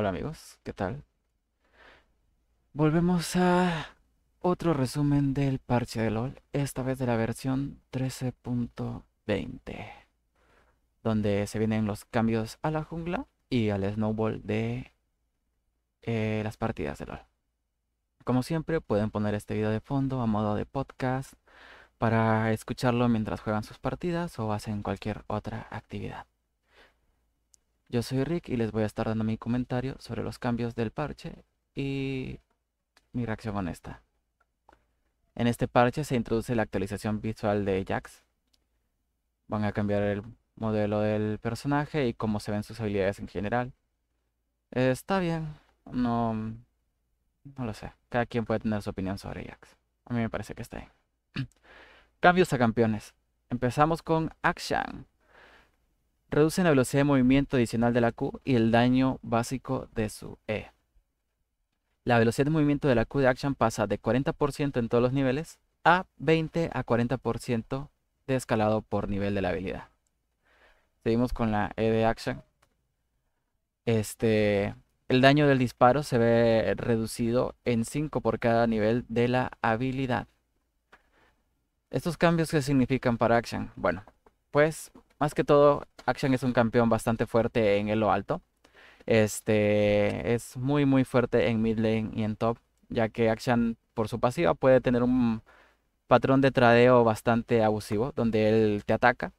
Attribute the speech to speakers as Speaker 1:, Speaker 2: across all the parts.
Speaker 1: Hola amigos, ¿qué tal? Volvemos a otro resumen del parche de LOL, esta vez de la versión 13.20, donde se vienen los cambios a la jungla y al snowball de eh, las partidas de LOL. Como siempre, pueden poner este video de fondo a modo de podcast para escucharlo mientras juegan sus partidas o hacen cualquier otra actividad. Yo soy Rick y les voy a estar dando mi comentario sobre los cambios del parche y mi reacción esta. En este parche se introduce la actualización visual de Jax. Van a cambiar el modelo del personaje y cómo se ven sus habilidades en general. está bien, no, no lo sé. Cada quien puede tener su opinión sobre Jax. A mí me parece que está bien. Cambios a campeones. Empezamos con Akshan, reducen la velocidad de movimiento adicional de la Q y el daño básico de su E. La velocidad de movimiento de la Q de Action pasa de 40% en todos los niveles a 20 a 40% de escalado por nivel de la habilidad. Seguimos con la E de Action. Este, el daño del disparo se ve reducido en 5 por cada nivel de la habilidad. ¿Estos cambios qué significan para Action? Bueno, pues más que todo, Action es un campeón bastante fuerte en lo alto. Este es muy muy fuerte en mid lane y en top, ya que Action por su pasiva puede tener un patrón de tradeo bastante abusivo, donde él te ataca,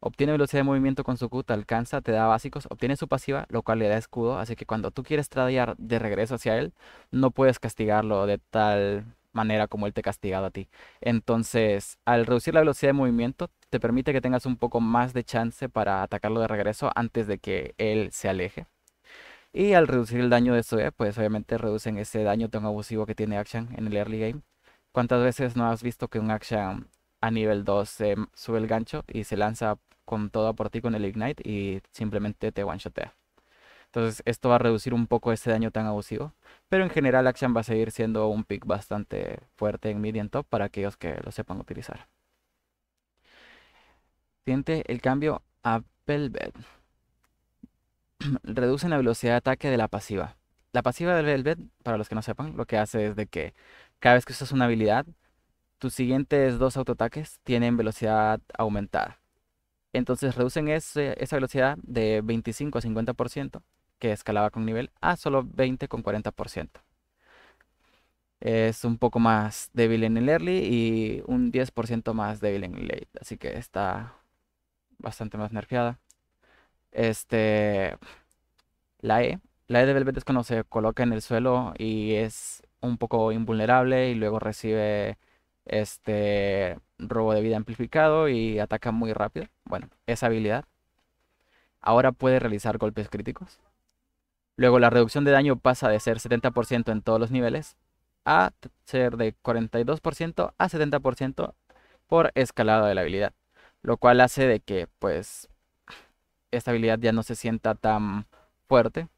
Speaker 1: obtiene velocidad de movimiento con su Q, te alcanza, te da básicos, obtiene su pasiva, lo cual le da escudo, así que cuando tú quieres tradear de regreso hacia él, no puedes castigarlo de tal manera como él te ha castigado a ti. Entonces, al reducir la velocidad de movimiento, te permite que tengas un poco más de chance para atacarlo de regreso antes de que él se aleje. Y al reducir el daño de E, pues obviamente reducen ese daño tan abusivo que tiene Action en el early game. ¿Cuántas veces no has visto que un Action a nivel 2 sube el gancho y se lanza con todo por ti con el Ignite y simplemente te one-shotea? Entonces esto va a reducir un poco ese daño tan abusivo. Pero en general Action va a seguir siendo un pick bastante fuerte en mid y en top para aquellos que lo sepan utilizar. Siente el cambio a Velvet. Reducen la velocidad de ataque de la pasiva. La pasiva del Velvet, para los que no sepan, lo que hace es de que cada vez que usas una habilidad, tus siguientes dos autoataques tienen velocidad aumentada. Entonces reducen esa velocidad de 25 a 50%, que escalaba con nivel, a solo 20 con 40%. Es un poco más débil en el early y un 10% más débil en el late. Así que está bastante más nerfeada. Este. La E. La E de Velvet es cuando se coloca en el suelo y es un poco invulnerable y luego recibe este robo de vida amplificado y ataca muy rápido. Bueno, esa habilidad. Ahora puede realizar golpes críticos. Luego la reducción de daño pasa de ser 70% en todos los niveles a ser de 42% a 70% por escalado de la habilidad lo cual hace de que pues esta habilidad ya no se sienta tan fuerte,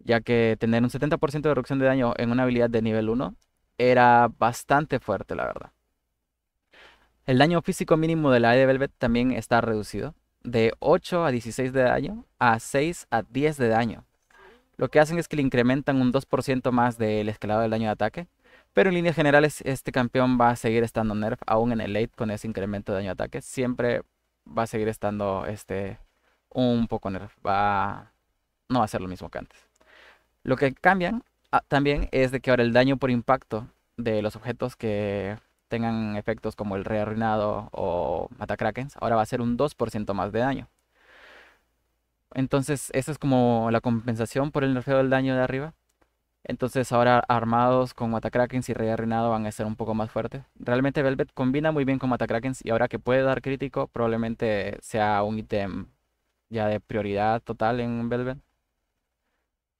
Speaker 1: ya que tener un 70% de reducción de daño en una habilidad de nivel 1 era bastante fuerte, la verdad. El daño físico mínimo de la E de Velvet también está reducido, de 8 a 16 de daño a 6 a 10 de daño. Lo que hacen es que le incrementan un 2% más del escalado del daño de ataque, pero en líneas generales, este campeón va a seguir estando nerf, aún en el late con ese incremento de daño de ataque. Siempre va a seguir estando este, un poco nerf. Va, no va a ser lo mismo que antes. Lo que cambian ah, también es de que ahora el daño por impacto de los objetos que tengan efectos como el rey arruinado o matacrakens, ahora va a ser un 2% más de daño. Entonces, esa es como la compensación por el nerfeo del daño de arriba. Entonces ahora armados con Matakrakens y Rey Reinado van a ser un poco más fuertes. Realmente Velvet combina muy bien con Matakrakens y ahora que puede dar crítico probablemente sea un ítem ya de prioridad total en Velvet.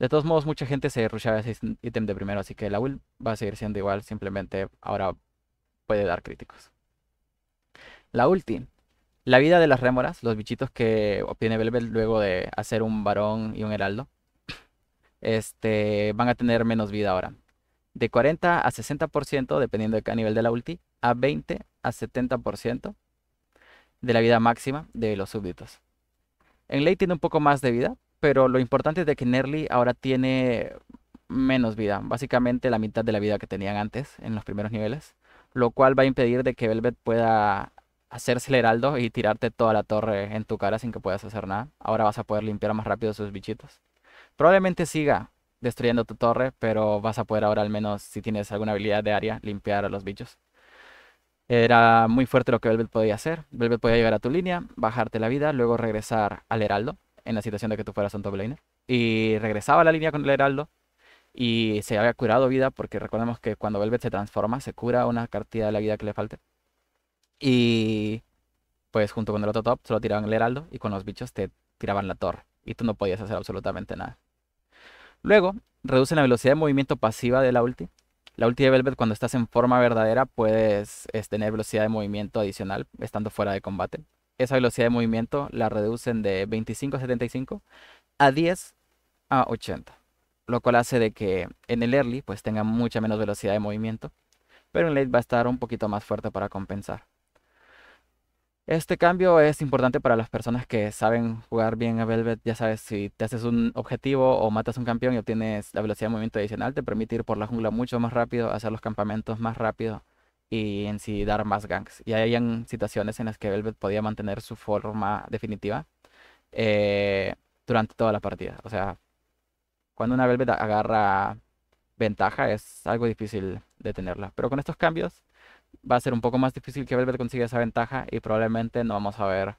Speaker 1: De todos modos mucha gente se rushaba ese ítem de primero, así que la will va a seguir siendo igual, simplemente ahora puede dar críticos. La ulti. La vida de las rémoras, los bichitos que obtiene Velvet luego de hacer un varón y un heraldo este, van a tener menos vida ahora. De 40 a 60%, dependiendo de qué nivel de la ulti, a 20 a 70% de la vida máxima de los súbditos. En Ley tiene un poco más de vida, pero lo importante es de que Nerly ahora tiene menos vida, básicamente la mitad de la vida que tenían antes en los primeros niveles, lo cual va a impedir de que Velvet pueda hacerse el heraldo y tirarte toda la torre en tu cara sin que puedas hacer nada. Ahora vas a poder limpiar más rápido sus bichitos. Probablemente siga destruyendo tu torre, pero vas a poder ahora al menos, si tienes alguna habilidad de área, limpiar a los bichos. Era muy fuerte lo que Velvet podía hacer. Velvet podía llegar a tu línea, bajarte la vida, luego regresar al heraldo, en la situación de que tú fueras un top laner. Y regresaba a la línea con el heraldo y se había curado vida, porque recordemos que cuando Velvet se transforma, se cura una cantidad de la vida que le falte. Y pues junto con el otro top, solo tiraban el heraldo y con los bichos te tiraban la torre. Y tú no podías hacer absolutamente nada. Luego, reducen la velocidad de movimiento pasiva de la ulti. La ulti de Velvet cuando estás en forma verdadera puedes tener velocidad de movimiento adicional estando fuera de combate. Esa velocidad de movimiento la reducen de 25 a 75 a 10 a 80. Lo cual hace de que en el early pues tenga mucha menos velocidad de movimiento. Pero en late va a estar un poquito más fuerte para compensar. Este cambio es importante para las personas que saben jugar bien a Velvet. Ya sabes, si te haces un objetivo o matas un campeón y obtienes la velocidad de movimiento adicional, te permite ir por la jungla mucho más rápido, hacer los campamentos más rápido y en sí dar más ganks. Y hay situaciones en las que Velvet podía mantener su forma definitiva eh, durante toda la partida. O sea, cuando una Velvet agarra ventaja es algo difícil detenerla. Pero con estos cambios va a ser un poco más difícil que Velvet consiga esa ventaja y probablemente no vamos a ver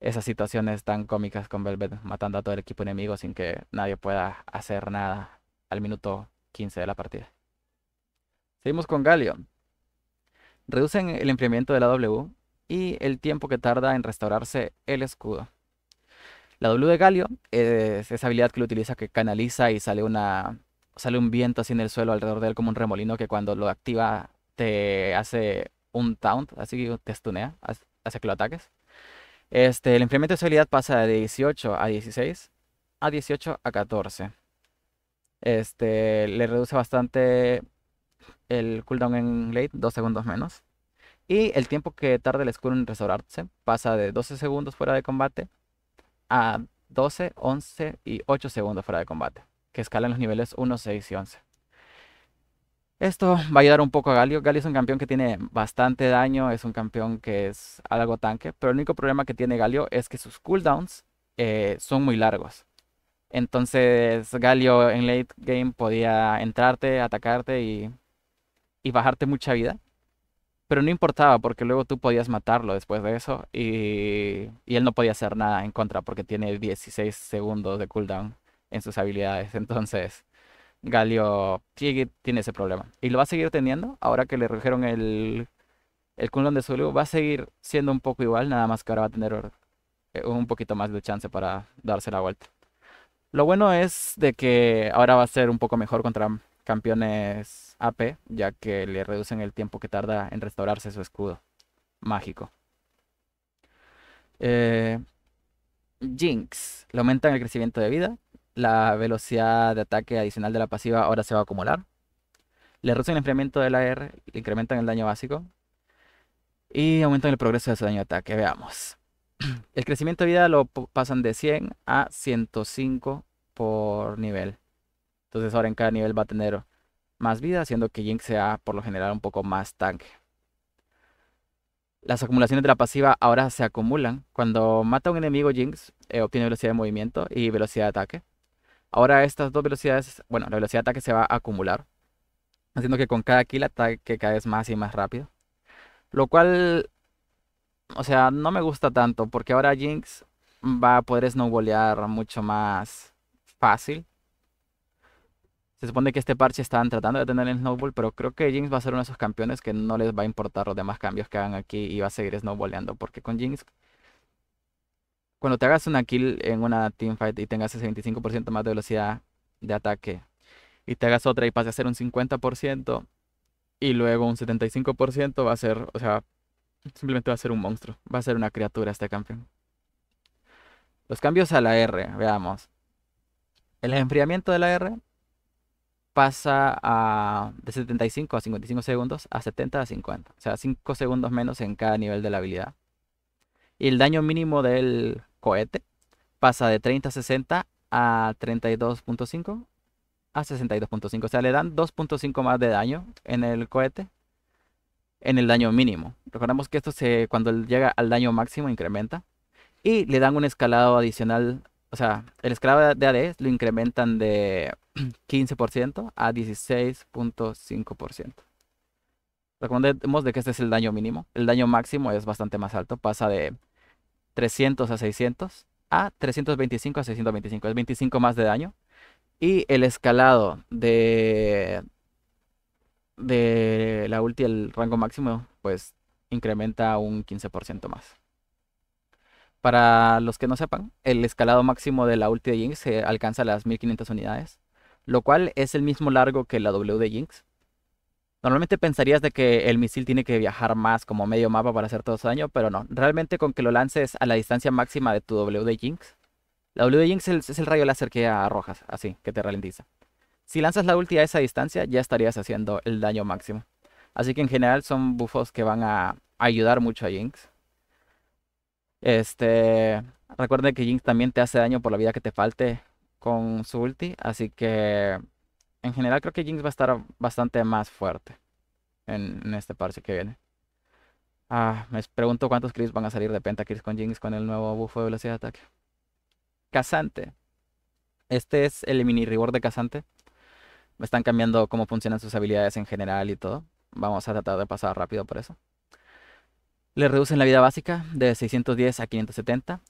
Speaker 1: esas situaciones tan cómicas con Velvet matando a todo el equipo enemigo sin que nadie pueda hacer nada al minuto 15 de la partida. Seguimos con Galio. Reducen el enfriamiento de la W y el tiempo que tarda en restaurarse el escudo. La W de Galio es esa habilidad que lo utiliza que canaliza y sale una sale un viento así en el suelo alrededor de él como un remolino que cuando lo activa te hace un taunt, así que te stunea, hace que lo ataques. Este, el enfriamiento de su habilidad pasa de 18 a 16, a 18 a 14. Este, le reduce bastante el cooldown en late, 2 segundos menos. Y el tiempo que tarda el escudo en restaurarse pasa de 12 segundos fuera de combate a 12, 11 y 8 segundos fuera de combate, que escalan los niveles 1, 6 y 11. Esto va a ayudar un poco a Galio. Galio es un campeón que tiene bastante daño, es un campeón que es algo tanque, pero el único problema que tiene Galio es que sus cooldowns eh, son muy largos. Entonces Galio en late game podía entrarte, atacarte y, y bajarte mucha vida. Pero no importaba porque luego tú podías matarlo después de eso y, y él no podía hacer nada en contra porque tiene 16 segundos de cooldown en sus habilidades. Entonces Galio sigue, tiene ese problema. Y lo va a seguir teniendo ahora que le redujeron el, el de Zulu. Va a seguir siendo un poco igual, nada más que ahora va a tener eh, un poquito más de chance para darse la vuelta. Lo bueno es de que ahora va a ser un poco mejor contra campeones AP, ya que le reducen el tiempo que tarda en restaurarse su escudo mágico. Eh, Jinx, le aumentan el crecimiento de vida, la velocidad de ataque adicional de la pasiva ahora se va a acumular. Le reducen el enfriamiento del AR, le incrementan el daño básico. Y aumentan el progreso de su daño de ataque. Veamos. El crecimiento de vida lo pasan de 100 a 105 por nivel. Entonces ahora en cada nivel va a tener más vida, haciendo que Jinx sea por lo general un poco más tanque. Las acumulaciones de la pasiva ahora se acumulan. Cuando mata a un enemigo Jinx, eh, obtiene velocidad de movimiento y velocidad de ataque. Ahora estas dos velocidades, bueno, la velocidad de ataque se va a acumular, haciendo que con cada kill ataque cada vez más y más rápido. Lo cual, o sea, no me gusta tanto, porque ahora Jinx va a poder snowballear mucho más fácil. Se supone que este parche estaban tratando de tener el snowball, pero creo que Jinx va a ser uno de esos campeones que no les va a importar los demás cambios que hagan aquí y va a seguir snowballeando, porque con Jinx cuando te hagas una kill en una teamfight y tengas ese 25% más de velocidad de ataque y te hagas otra y pase a ser un 50% y luego un 75% va a ser, o sea, simplemente va a ser un monstruo, va a ser una criatura este campeón. Los cambios a la R, veamos. El enfriamiento de la R pasa a, de 75 a 55 segundos a 70 a 50, o sea, 5 segundos menos en cada nivel de la habilidad. Y el daño mínimo del cohete pasa de 30 a 60 a 32.5 a 62.5. O sea, le dan 2.5 más de daño en el cohete, en el daño mínimo. Recordemos que esto se, cuando llega al daño máximo incrementa. Y le dan un escalado adicional, o sea, el escalado de AD lo incrementan de 15% a 16.5%. Recordemos de que este es el daño mínimo. El daño máximo es bastante más alto, pasa de 300 a 600 a 325 a 625. Es 25 más de daño. Y el escalado de, de la ulti el rango máximo, pues incrementa un 15% más. Para los que no sepan, el escalado máximo de la ulti de Jinx se alcanza a las 1500 unidades, lo cual es el mismo largo que la W de Jinx, Normalmente pensarías de que el misil tiene que viajar más como medio mapa para hacer todo su daño, pero no. Realmente con que lo lances a la distancia máxima de tu W de Jinx. La W de Jinx es el, rayo de rayo láser que arrojas, así, que te ralentiza. Si lanzas la ulti a esa distancia, ya estarías haciendo el daño máximo. Así que en general son buffos que van a ayudar mucho a Jinx. Este, recuerden que Jinx también te hace daño por la vida que te falte con su ulti, así que en general creo que Jinx va a estar bastante más fuerte en, este parche que viene. Ah, me pregunto cuántos Cris van a salir de Pentakris con Jinx con el nuevo buffo de velocidad de ataque. Casante. Este es el mini reward de Casante. Están cambiando cómo funcionan sus habilidades en general y todo. Vamos a tratar de pasar rápido por eso. Le reducen la vida básica de 610 a 570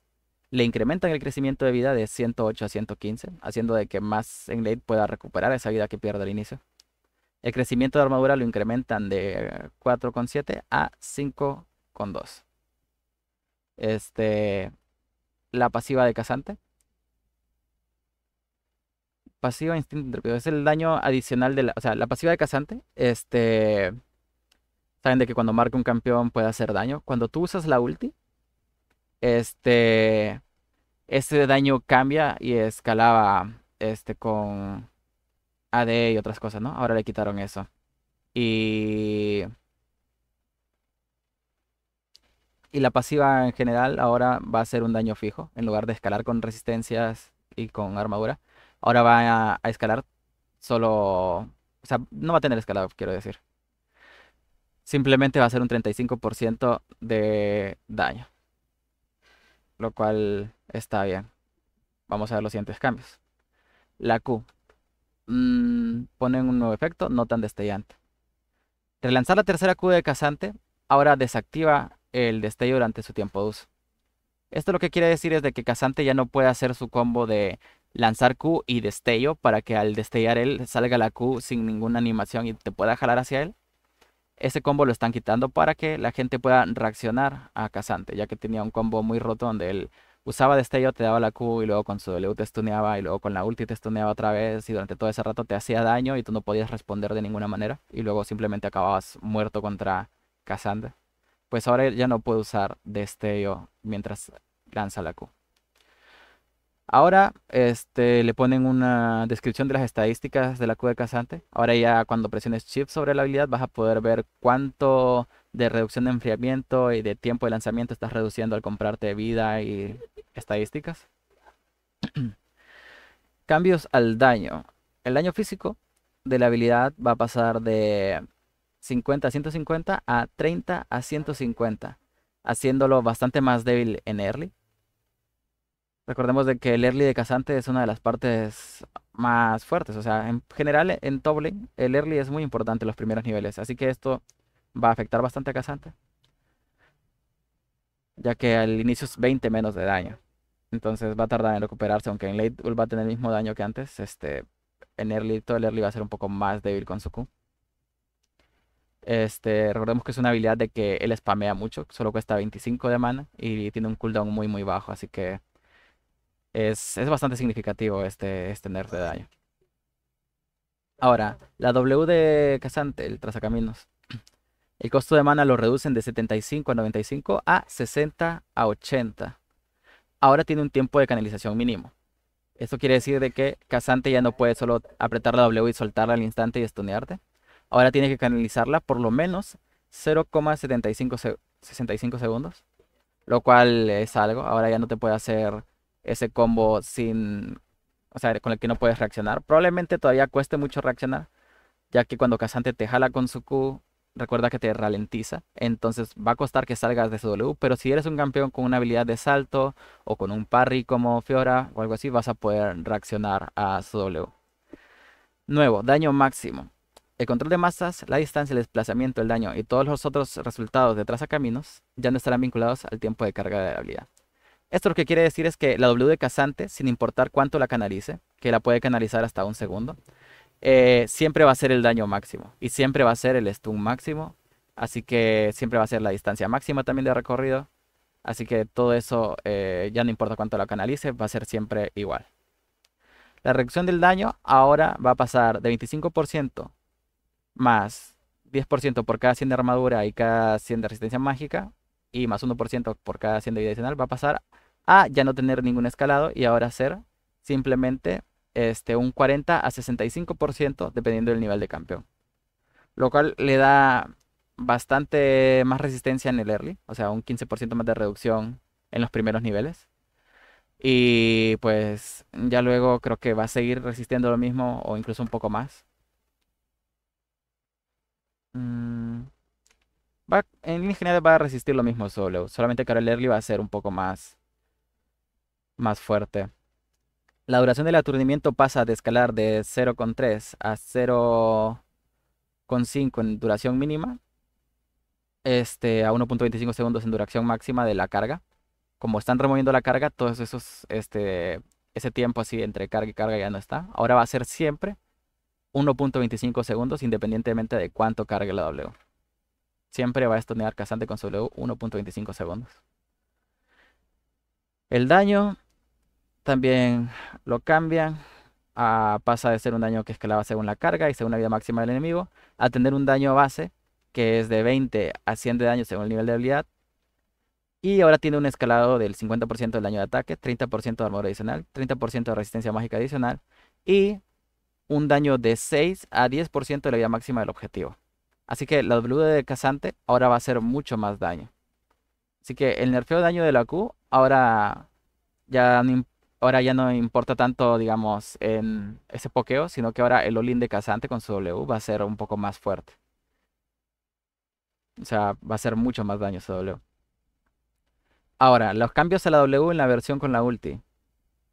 Speaker 1: le incrementan el crecimiento de vida de 108 a 115, haciendo de que más Englade pueda recuperar esa vida que pierde al inicio. El crecimiento de armadura lo incrementan de 4,7 a 5,2. Este, la pasiva de cazante. Pasiva instinto Es el daño adicional de la. O sea, la pasiva de cazante. Este. Saben de que cuando marca un campeón puede hacer daño. Cuando tú usas la ulti, este, daño cambia y escalaba este, con AD e y otras cosas, ¿no? Ahora le quitaron eso. Y... Y la pasiva en general ahora va a ser un daño fijo. En lugar de escalar con resistencias y con armadura, ahora va a, a escalar solo... O sea, no va a tener escalado, quiero decir. Simplemente va a ser un 35% de daño lo cual está bien. Vamos a ver los siguientes cambios. La Q. Mm, ponen un nuevo efecto, no tan destellante. Relanzar la tercera Q de Casante ahora desactiva el destello durante su tiempo de uso. Esto lo que quiere decir es de que Casante ya no puede hacer su combo de lanzar Q y destello para que al destellar él salga la Q sin ninguna animación y te pueda jalar hacia él. Ese combo lo están quitando para que la gente pueda reaccionar a Casante, ya que tenía un combo muy roto donde él usaba destello, te daba la Q y luego con su W te stuneaba y luego con la ulti te stuneaba otra vez y durante todo ese rato te hacía daño y tú no podías responder de ninguna manera y luego simplemente acababas muerto contra Casante. Pues ahora ya no puede usar destello mientras lanza la Q. Ahora este, le ponen una descripción de las estadísticas de la Q de Casante. Ahora ya cuando presiones Shift sobre la habilidad vas a poder ver cuánto de reducción de enfriamiento y de tiempo de lanzamiento estás reduciendo al comprarte vida y estadísticas. Cambios al daño. El daño físico de la habilidad va a pasar de 50 a 150 a 30 a 150, haciéndolo bastante más débil en early Recordemos de que el early de Casante es una de las partes más fuertes. O sea, en general, en top el early es muy importante en los primeros niveles. Así que esto va a afectar bastante a Casante. Ya que al inicio es 20 menos de daño. Entonces va a tardar en recuperarse, aunque en late va a tener el mismo daño que antes. Este, en early, todo el early va a ser un poco más débil con su Q. Este, recordemos que es una habilidad de que él spamea mucho, solo cuesta 25 de mana y tiene un cooldown muy muy bajo, así que es, bastante significativo este, este nerf de daño. Ahora, la W de Casante, el trazacaminos. El costo de mana lo reducen de 75 a 95 a 60 a 80. Ahora tiene un tiempo de canalización mínimo. Esto quiere decir de que Casante ya no puede solo apretar la W y soltarla al instante y estonearte. Ahora tiene que canalizarla por lo menos 0,75 segundos. Lo cual es algo. Ahora ya no te puede hacer ese combo sin, o sea, con el que no puedes reaccionar. Probablemente todavía cueste mucho reaccionar, ya que cuando Casante te jala con su Q, recuerda que te ralentiza, entonces va a costar que salgas de su W, pero si eres un campeón con una habilidad de salto o con un parry como Fiora o algo así, vas a poder reaccionar a su W. Nuevo, daño máximo. El control de masas, la distancia, el desplazamiento, el daño y todos los otros resultados de caminos ya no estarán vinculados al tiempo de carga de la habilidad. Esto lo que quiere decir es que la W de Casante, sin importar cuánto la canalice, que la puede canalizar hasta un segundo, eh, siempre va a ser el daño máximo y siempre va a ser el stun máximo, así que siempre va a ser la distancia máxima también de recorrido, así que todo eso eh, ya no importa cuánto la canalice, va a ser siempre igual. La reducción del daño ahora va a pasar de 25% más 10% por cada 100 de armadura y cada 100 de resistencia mágica y más 1% por cada 100 de vida adicional, va a pasar a ya no tener ningún escalado y ahora ser simplemente este, un 40 a 65% dependiendo del nivel de campeón. Lo cual le da bastante más resistencia en el early, o sea, un 15% más de reducción en los primeros niveles. Y pues ya luego creo que va a seguir resistiendo lo mismo o incluso un poco más. Mm en línea general va a resistir lo mismo solo. Solamente que ahora early va a ser un poco más, más fuerte. La duración del aturdimiento pasa de escalar de 0,3 a 0,5 en duración mínima. Este, a 1.25 segundos en duración máxima de la carga. Como están removiendo la carga, todos esos, este, ese tiempo así entre carga y carga ya no está. Ahora va a ser siempre 1.25 segundos independientemente de cuánto cargue la W siempre va a estonear Cazante con su 1.25 segundos. El daño también lo cambian. A, ah, pasa de ser un daño que escalaba según la carga y según la vida máxima del enemigo a tener un daño base que es de 20 a 100 de daño según el nivel de habilidad. Y ahora tiene un escalado del 50% del daño de ataque, 30% de armadura adicional, 30% de resistencia mágica adicional y un daño de 6 a 10% de la vida máxima del objetivo. Así que la W de Casante ahora va a hacer mucho más daño. Así que el nerfeo de daño de la Q ahora ya no, ahora ya no importa tanto, digamos, en ese pokeo, sino que ahora el Olin de Casante con su W va a ser un poco más fuerte. O sea, va a hacer mucho más daño su W. Ahora, los cambios a la W en la versión con la ulti.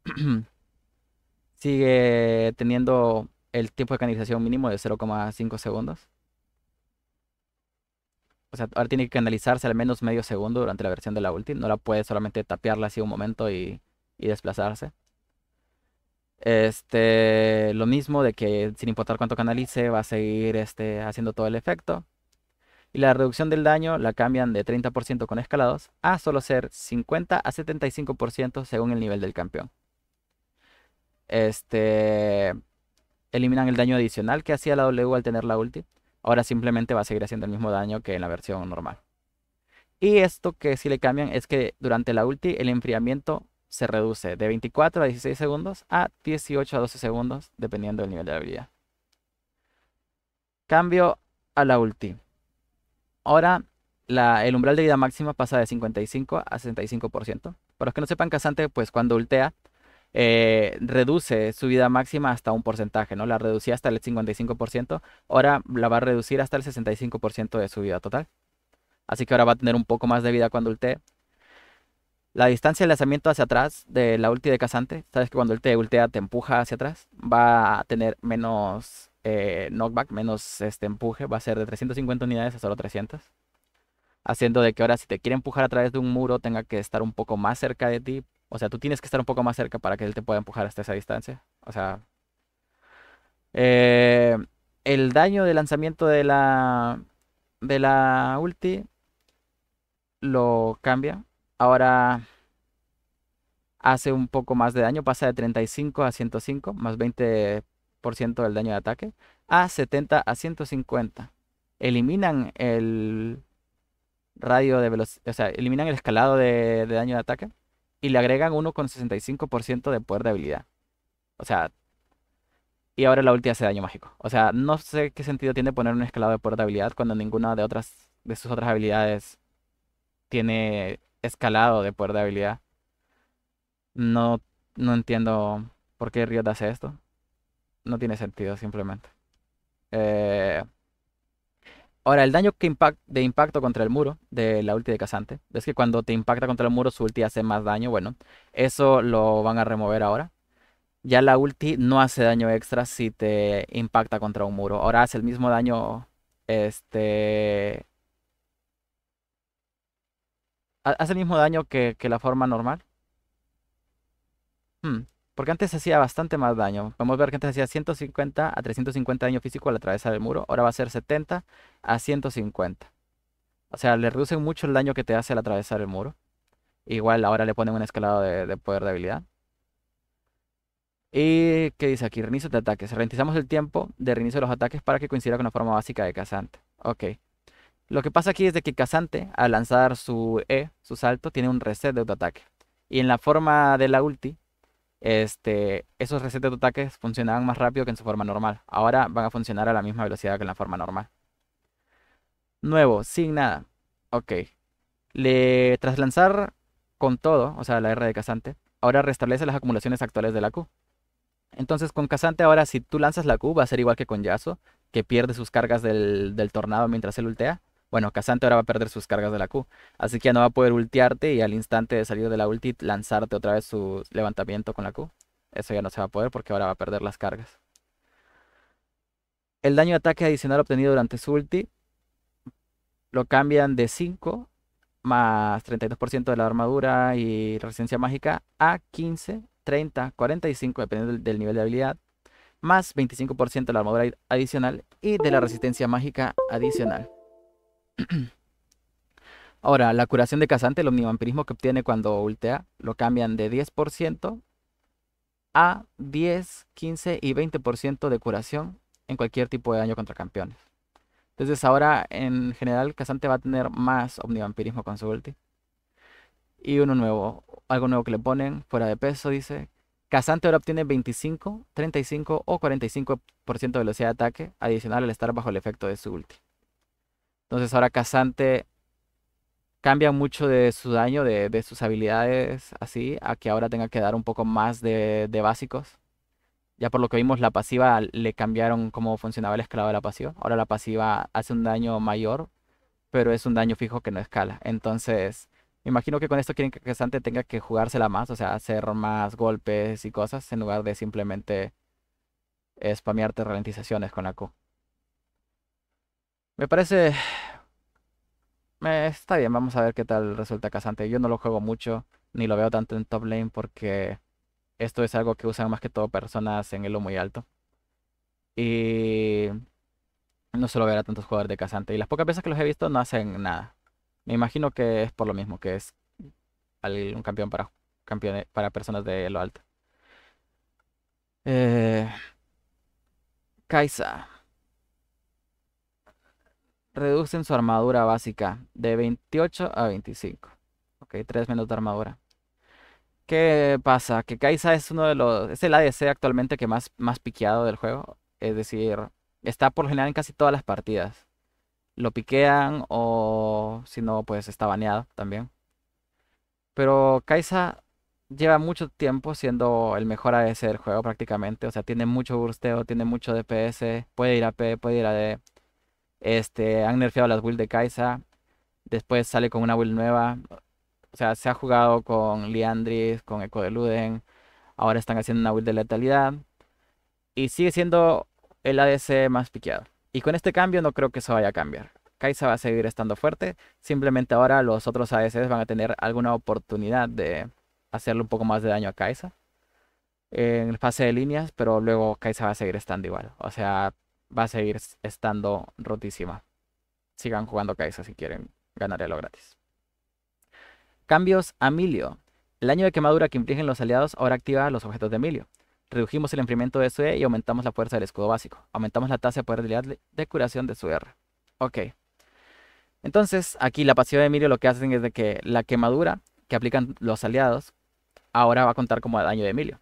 Speaker 1: Sigue teniendo el tiempo de canalización mínimo de 0,5 segundos ahora tiene que canalizarse al menos medio segundo durante la versión de la ulti. No la puede solamente tapearla así un momento y, desplazarse. Este, lo mismo de que sin importar cuánto canalice va a seguir este, haciendo todo el efecto. Y la reducción del daño la cambian de 30% con escalados a solo ser 50 a 75% según el nivel del campeón. Este, eliminan el daño adicional que hacía la W al tener la ulti. Ahora simplemente va a seguir haciendo el mismo daño que en la versión normal. Y esto que sí le cambian es que durante la ulti el enfriamiento se reduce de 24 a 16 segundos a 18 a 12 segundos, dependiendo del nivel de habilidad. Cambio a la ulti. Ahora el umbral de vida máxima pasa de 55 a 65%. Para los que no sepan, Casante, pues cuando ultea, eh, reduce su vida máxima hasta un porcentaje, ¿no? La reducía hasta el 55%, ahora la va a reducir hasta el 65% de su vida total. Así que ahora va a tener un poco más de vida cuando ultee. La distancia de lanzamiento hacia atrás de la ulti de Casante, sabes que cuando el te ultea te empuja hacia atrás, va a tener menos eh, knockback, menos este empuje, va a ser de 350 unidades a solo 300 haciendo de que ahora si te quiere empujar a través de un muro tenga que estar un poco más cerca de ti o sea, tú tienes que estar un poco más cerca para que él te pueda empujar hasta esa distancia. O sea, eh, el daño de lanzamiento de la de la ulti lo cambia. Ahora hace un poco más de daño, pasa de 35 a 105, más 20% del daño de ataque, a 70 a 150. Eliminan el radio de velocidad, o sea, eliminan el escalado de daño de ataque y le agregan 1,65% de poder de habilidad. O sea, y ahora la última hace daño mágico. O sea, no sé qué sentido tiene poner un escalado de poder de habilidad cuando ninguna de otras de sus otras habilidades tiene escalado de poder de habilidad. No, no entiendo por qué Riot hace esto. No tiene sentido simplemente. Eh, Ahora, el daño que impact, de impacto contra el muro de la ulti de Casante, es que cuando te impacta contra el muro su ulti hace más daño, bueno, eso lo van a remover ahora. Ya la ulti no hace daño extra si te impacta contra un muro. Ahora hace el mismo daño, este... Hace el mismo daño que, que la forma normal. Hmm. Porque antes hacía bastante más daño. Podemos ver que antes hacía 150 a 350 daño físico al atravesar el muro. Ahora va a ser 70 a 150. O sea, le reducen mucho el daño que te hace al atravesar el muro. Igual ahora le ponen un escalado de, poder de habilidad. ¿Y qué dice aquí? Reinicio de ataques. Rentizamos el tiempo de reinicio de los ataques para que coincida con la forma básica de Casante. Ok. Lo que pasa aquí es de que Casante, al lanzar su E, su salto, tiene un reset de autoataque. Y en la forma de la ulti, este, esos reset de ataques funcionaban más rápido que en su forma normal. Ahora van a funcionar a la misma velocidad que en la forma normal. Nuevo, sin nada. Ok. Le, tras lanzar con todo, o sea, la R de Casante, ahora restablece las acumulaciones actuales de la Q. Entonces, con Casante ahora, si tú lanzas la Q, va a ser igual que con Yaso, que pierde sus cargas del, del tornado mientras él ultea. Bueno, Casante ahora va a perder sus cargas de la Q. Así que ya no va a poder ultiarte y al instante de salir de la ulti lanzarte otra vez su levantamiento con la Q. Eso ya no se va a poder porque ahora va a perder las cargas. El daño de ataque adicional obtenido durante su ulti lo cambian de 5 más 32% de la armadura y resistencia mágica a 15, 30, 45 dependiendo del, del nivel de habilidad más 25% de la armadura adicional y de la resistencia mágica adicional. Ahora, la curación de Casante, el omnivampirismo que obtiene cuando ultea, lo cambian de 10% a 10, 15 y 20% de curación en cualquier tipo de daño contra campeones. Entonces ahora, en general, Casante va a tener más omnivampirismo con su ulti. Y uno nuevo, algo nuevo que le ponen, fuera de peso, dice. Casante ahora obtiene 25, 35 o 45% de velocidad de ataque adicional al estar bajo el efecto de su ulti. Entonces ahora Casante cambia mucho de su daño, de, sus habilidades, así, a que ahora tenga que dar un poco más de, básicos. Ya por lo que vimos, la pasiva le cambiaron cómo funcionaba el escalado de la pasiva. Ahora la pasiva hace un daño mayor, pero es un daño fijo que no escala. Entonces, imagino que con esto quieren que Casante tenga que jugársela más, o sea, hacer más golpes y cosas, en lugar de simplemente spamearte ralentizaciones con la Q. Me parece eh, está bien, vamos a ver qué tal resulta Casante. Yo no lo juego mucho, ni lo veo tanto en top lane porque esto es algo que usan más que todo personas en lo muy alto. Y no lo ver a tantos jugadores de Casante. Y las pocas veces que los he visto no hacen nada. Me imagino que es por lo mismo, que es un campeón para, eh, para personas de elo alto. Eh, Kaisa reducen su armadura básica de 28 a 25. Ok, 3 menos de armadura. ¿Qué pasa? Que Kaisa es uno de los. Es el ADC actualmente que más, más piqueado del juego. Es decir, está por lo general en casi todas las partidas. Lo piquean o si no, pues está baneado también. Pero Kaisa lleva mucho tiempo siendo el mejor ADC del juego prácticamente. O sea, tiene mucho bursteo, tiene mucho DPS, puede ir a P, puede ir a D este, han nerfeado las builds de Kaisa. Después sale con una build nueva. O sea, se ha jugado con Liandris, con Eco de Luden. Ahora están haciendo una build de letalidad. Y sigue siendo el ADC más piqueado. Y con este cambio no creo que eso vaya a cambiar. Kaisa va a seguir estando fuerte. Simplemente ahora los otros ADCs van a tener alguna oportunidad de hacerle un poco más de daño a Kaisa. Eh, en el fase de líneas, pero luego Kaisa va a seguir estando igual. O sea, va a seguir estando rotísima. Sigan jugando Kai'Sa si quieren ganar a lo gratis. Cambios a Emilio. El año de quemadura que infligen los aliados ahora activa los objetos de Emilio. Redujimos el enfriamiento de su E y aumentamos la fuerza del escudo básico. Aumentamos la tasa de poder de curación de su e R. Ok. Entonces, aquí la pasiva de Emilio lo que hacen es de que la quemadura que aplican los aliados ahora va a contar como daño de Emilio.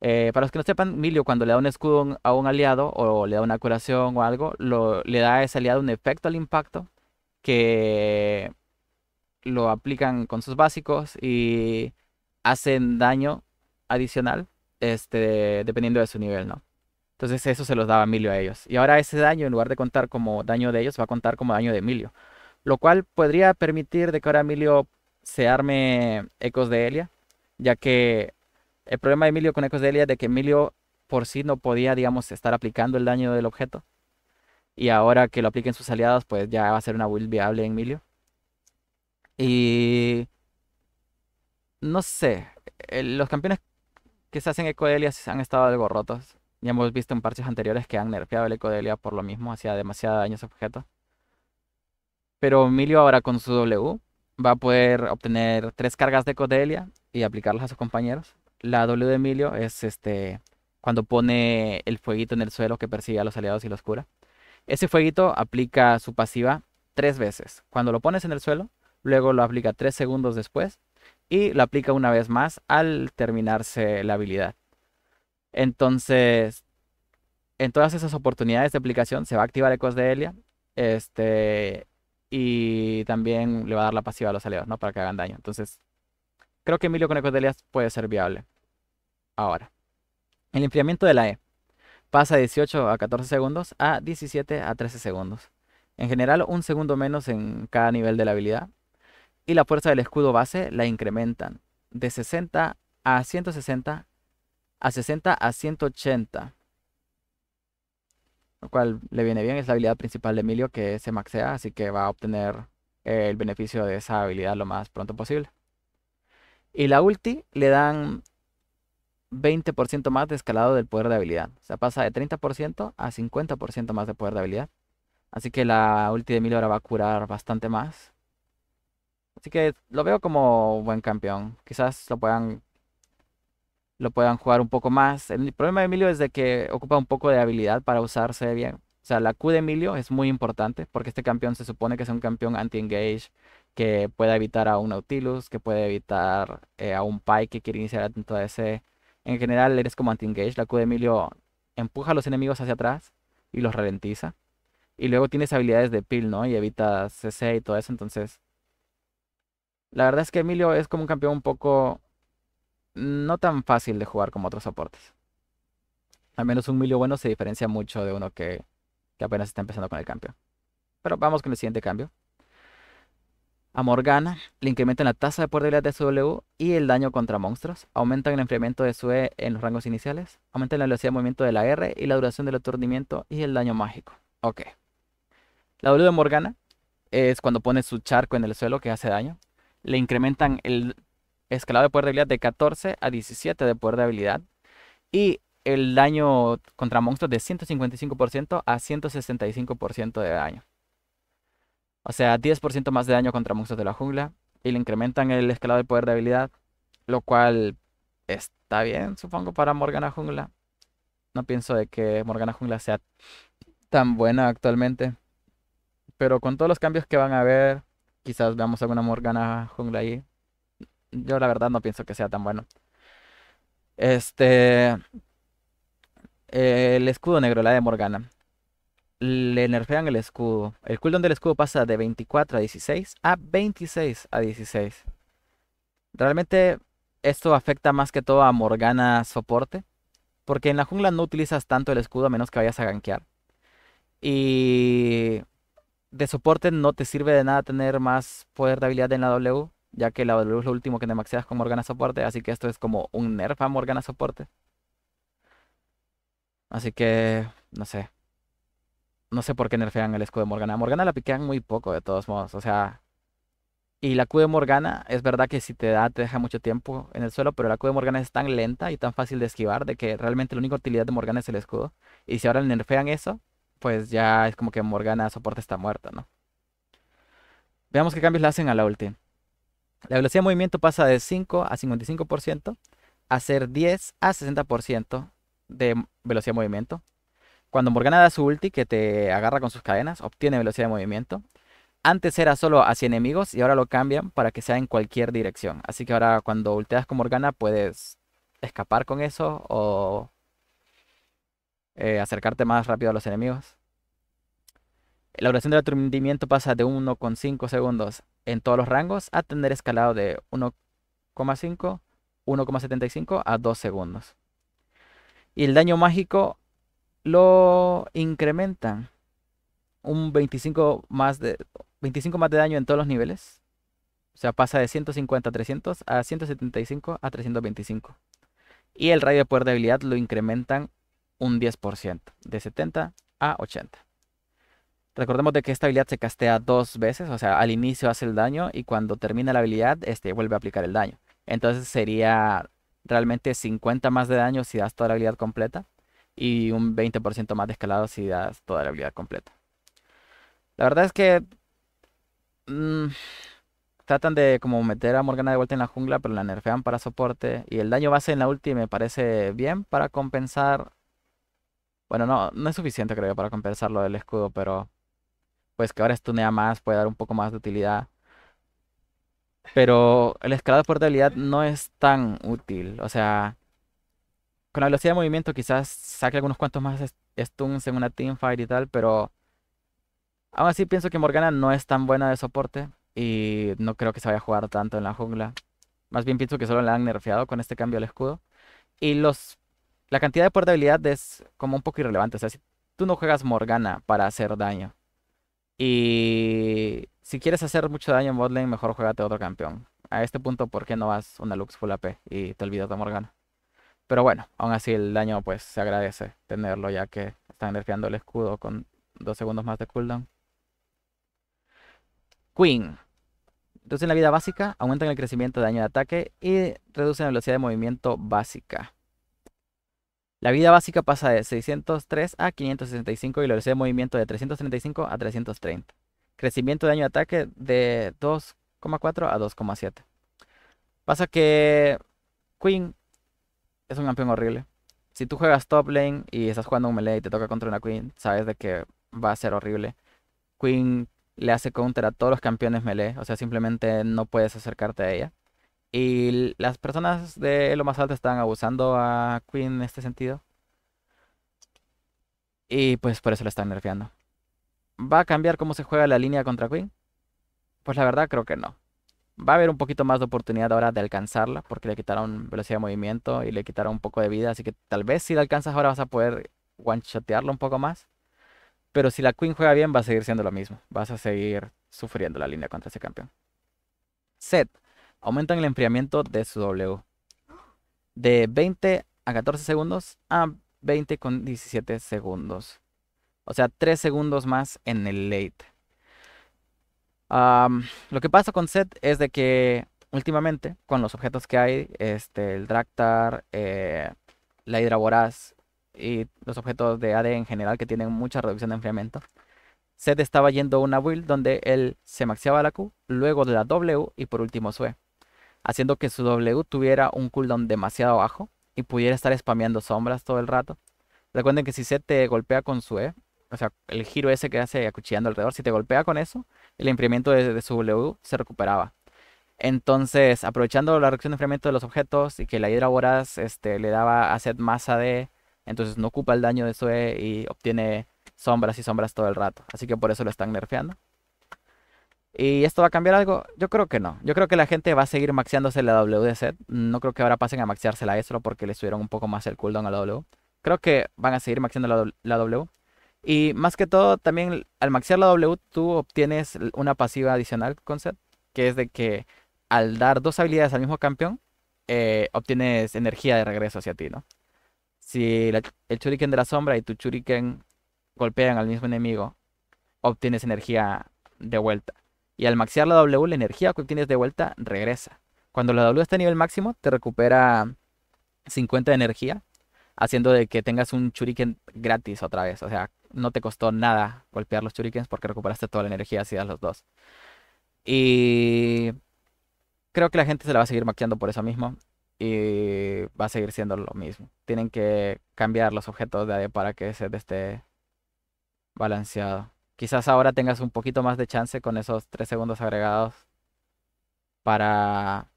Speaker 1: Eh, para los que no sepan, Milio cuando le da un escudo a un aliado o le da una curación o algo, le da a ese aliado un efecto al impacto que lo aplican con sus básicos y hacen daño adicional este, dependiendo de su nivel, ¿no? Entonces eso se los daba Emilio a ellos. Y ahora ese daño, en lugar de contar como daño de ellos, va a contar como daño de Emilio. Lo cual podría permitir de que ahora Emilio se arme ecos de Elia, ya que el problema de Emilio con Ecos Delia es de que Emilio por sí no podía, digamos, estar aplicando el daño del objeto. Y ahora que lo apliquen sus aliados, pues ya va a ser una build viable en Emilio. Y... No sé, eh, los campeones que se hacen eco Delia han estado algo rotos. Ya hemos visto en parches anteriores que han nerfeado el eco Delia por lo mismo, hacía demasiado daño a ese objeto. Pero Emilio ahora con su W va a poder obtener tres cargas de eco Delia y aplicarlas a sus compañeros la W de Emilio es este cuando pone el fueguito en el suelo que persigue a los aliados y los cura. Ese fueguito aplica su pasiva tres veces. Cuando lo pones en el suelo, luego lo aplica tres segundos después y lo aplica una vez más al terminarse la habilidad. Entonces, en todas esas oportunidades de aplicación se va a activar Ecos de Elia este, y también le va a dar la pasiva a los aliados, ¿no? Para que hagan daño. Entonces, Creo que Emilio con ecotelias puede ser viable. Ahora, el enfriamiento de la E pasa de 18 a 14 segundos a 17 a 13 segundos. En general, un segundo menos en cada nivel de la habilidad. Y la fuerza del escudo base la incrementan de 60 a 160 a 60 a 180. Lo cual le viene bien, es la habilidad principal de Emilio que se maxea, así que va a obtener el beneficio de esa habilidad lo más pronto posible. Y la ulti le dan 20% más de escalado del poder de habilidad. O sea, pasa de 30% a 50% más de poder de habilidad. Así que la ulti de ahora va a curar bastante más. Así que lo veo como buen campeón. Quizás lo puedan lo puedan jugar un poco más. El problema de Emilio es de que ocupa un poco de habilidad para usarse bien. O sea, la Q de Emilio es muy importante porque este campeón se supone que es un campeón anti-engage, que pueda evitar a un Nautilus, que puede evitar eh, a un Pyke que quiere iniciar atento a ese. En general, eres como anti-engage. La Q de Emilio empuja a los enemigos hacia atrás y los ralentiza. Y luego tienes habilidades de peel, ¿no? Y evitas CC y todo eso. Entonces, la verdad es que Emilio es como un campeón un poco no tan fácil de jugar como otros soportes. Al menos un Emilio bueno se diferencia mucho de uno que, que apenas está empezando con el campeón. Pero vamos con el siguiente cambio. A Morgana le incrementan la tasa de poder de W y el daño contra monstruos. Aumentan el enfriamiento de su E en los rangos iniciales. Aumentan la velocidad de movimiento de la R y la duración del aturdimiento y el daño mágico. Ok. La W de Morgana es cuando pone su charco en el suelo que hace daño. Le incrementan el escalado de poder de habilidad de 14 a 17 de poder de habilidad. Y el daño contra monstruos de 155% a 165% de daño. O sea, 10% más de daño contra monstruos de la jungla. Y le incrementan el escalado de poder de habilidad. Lo cual está bien, supongo, para Morgana Jungla. No pienso de que Morgana Jungla sea tan buena actualmente. Pero con todos los cambios que van a haber, quizás veamos alguna Morgana Jungla ahí. Yo la verdad no pienso que sea tan bueno. Este. El escudo negro, la de Morgana le nerfean el escudo. El cooldown del escudo pasa de 24 a 16 a 26 a 16. Realmente esto afecta más que todo a Morgana soporte. Porque en la jungla no utilizas tanto el escudo a menos que vayas a gankear. Y de soporte no te sirve de nada tener más poder de habilidad en la W. Ya que la W es lo último que te maxeas con Morgana soporte. Así que esto es como un nerf a Morgana soporte. Así que, no sé no sé por qué nerfean el escudo de Morgana. Morgana la piquean muy poco, de todos modos. O sea. Y la Q de Morgana, es verdad que si te da, te deja mucho tiempo en el suelo, pero la Q de Morgana es tan lenta y tan fácil de esquivar de que realmente la única utilidad de Morgana es el escudo. Y si ahora nerfean eso, pues ya es como que Morgana soporte está muerta, ¿no? Veamos qué cambios le hacen a la ulti. La velocidad de movimiento pasa de 5 a 55%, a ser 10 a 60% de velocidad de movimiento. Cuando Morgana da su ulti, que te agarra con sus cadenas, obtiene velocidad de movimiento. Antes era solo hacia enemigos y ahora lo cambian para que sea en cualquier dirección. Así que ahora cuando ulteas con Morgana puedes escapar con eso o eh, acercarte más rápido a los enemigos. La duración del aturdimiento pasa de 1,5 segundos en todos los rangos a tener escalado de 1,5, 1,75 a 2 segundos. Y el daño mágico lo incrementan un 25 más de 25 más de daño en todos los niveles. O sea, pasa de 150 a 300 a 175 a 325. Y el radio de poder de habilidad lo incrementan un 10%, de 70 a 80. Recordemos de que esta habilidad se castea dos veces, o sea, al inicio hace el daño y cuando termina la habilidad este, vuelve a aplicar el daño. Entonces sería realmente 50 más de daño si das toda la habilidad completa y un 20% más de escalado si das toda la habilidad completa. La verdad es que mm, tratan de como meter a Morgana de vuelta en la jungla, pero la nerfean para soporte y el daño base en la ulti me parece bien para compensar. Bueno, no, no es suficiente creo para compensar lo del escudo, pero pues que ahora estunea más, puede dar un poco más de utilidad. Pero el escalado de portabilidad no es tan útil. O sea, con la velocidad de movimiento quizás saque algunos cuantos más stuns en una teamfight y tal, pero aún así pienso que Morgana no es tan buena de soporte y no creo que se vaya a jugar tanto en la jungla. Más bien pienso que solo la han nerfeado con este cambio al escudo. Y los la cantidad de portabilidad es como un poco irrelevante. O sea, si tú no juegas Morgana para hacer daño y si quieres hacer mucho daño en botlane, mejor juegate otro campeón. A este punto, ¿por qué no vas una Lux Full AP y te olvidas de Morgana? Pero bueno, aún así el daño pues se agradece tenerlo ya que están nerfeando el escudo con dos segundos más de cooldown. Queen. Reducen la vida básica, aumentan el crecimiento de daño de ataque y reducen la velocidad de movimiento básica. La vida básica pasa de 603 a 565 y la velocidad de movimiento de 335 a 330. Crecimiento de daño de ataque de 2,4 a 2,7. Pasa que Queen es un campeón horrible. Si tú juegas top lane y estás jugando un melee y te toca contra una queen, sabes de que va a ser horrible. Queen le hace counter a todos los campeones melee, o sea, simplemente no puedes acercarte a ella. Y las personas de lo más alto están abusando a Queen en este sentido. Y pues por eso la están nerfeando. ¿Va a cambiar cómo se juega la línea contra Queen? Pues la verdad creo que no va a haber un poquito más de oportunidad ahora de alcanzarla porque le quitaron velocidad de movimiento y le quitaron un poco de vida, así que tal vez si la alcanzas ahora vas a poder one-shotearlo un poco más. Pero si la Queen juega bien va a seguir siendo lo mismo, vas a seguir sufriendo la línea contra ese campeón. Set. Aumentan el enfriamiento de su W. De 20 a 14 segundos a 20 con 17 segundos. O sea, 3 segundos más en el late lo que pasa con Set es de que últimamente, con los objetos que hay, este, el Draktar, eh, la Hidra Voraz y los objetos de AD en general que tienen mucha reducción de enfriamiento, Set estaba yendo a una build donde él se maxeaba la Q, luego de la W y por último su E, haciendo que su W tuviera un cooldown demasiado bajo y pudiera estar spameando sombras todo el rato. Recuerden que si Set te golpea con su E, o sea, el giro ese que hace acuchillando alrededor, si te golpea con eso, el enfriamiento de, su W se recuperaba. Entonces, aprovechando la reducción de enfriamiento de los objetos y que la hidra voraz este, le daba a set masa de, entonces no ocupa el daño de su e y obtiene sombras y sombras todo el rato. Así que por eso lo están nerfeando. ¿Y esto va a cambiar algo? Yo creo que no. Yo creo que la gente va a seguir maxiándose la W de set. No creo que ahora pasen a maxiársela a Estro porque le subieron un poco más el cooldown a la W. Creo que van a seguir maxiando la, la W. Y más que todo, también al maxear la W, tú obtienes una pasiva adicional con que es de que al dar dos habilidades al mismo campeón, eh, obtienes energía de regreso hacia ti, ¿no? Si el churiken de la sombra y tu churiken golpean al mismo enemigo, obtienes energía de vuelta. Y al maxear la W, la energía que obtienes de vuelta regresa. Cuando la W está a nivel máximo, te recupera 50 de energía haciendo de que tengas un churiken gratis otra vez. O sea, no te costó nada golpear los churikens porque recuperaste toda la energía si das los dos. Y creo que la gente se la va a seguir maquillando por eso mismo. Y va a seguir siendo lo mismo. Tienen que cambiar los objetos de AD para que se esté balanceado. Quizás ahora tengas un poquito más de chance con esos tres segundos agregados para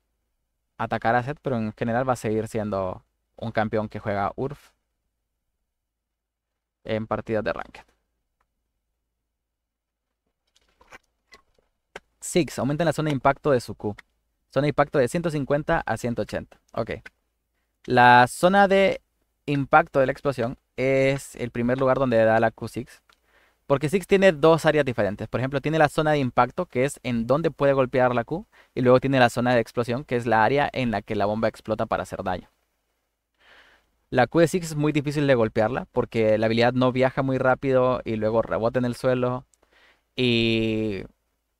Speaker 1: atacar a Seth, pero en general va a seguir siendo un campeón que juega URF en partidas de ranked. Six aumenta la zona de impacto de su Q. Zona de impacto de 150 a 180. Ok. La zona de impacto de la explosión es el primer lugar donde da la q Six. Porque Six tiene dos áreas diferentes. Por ejemplo, tiene la zona de impacto, que es en donde puede golpear la Q, y luego tiene la zona de explosión, que es la área en la que la bomba explota para hacer daño. La Q6 de es muy difícil de golpearla porque la habilidad no viaja muy rápido y luego rebota en el suelo. Y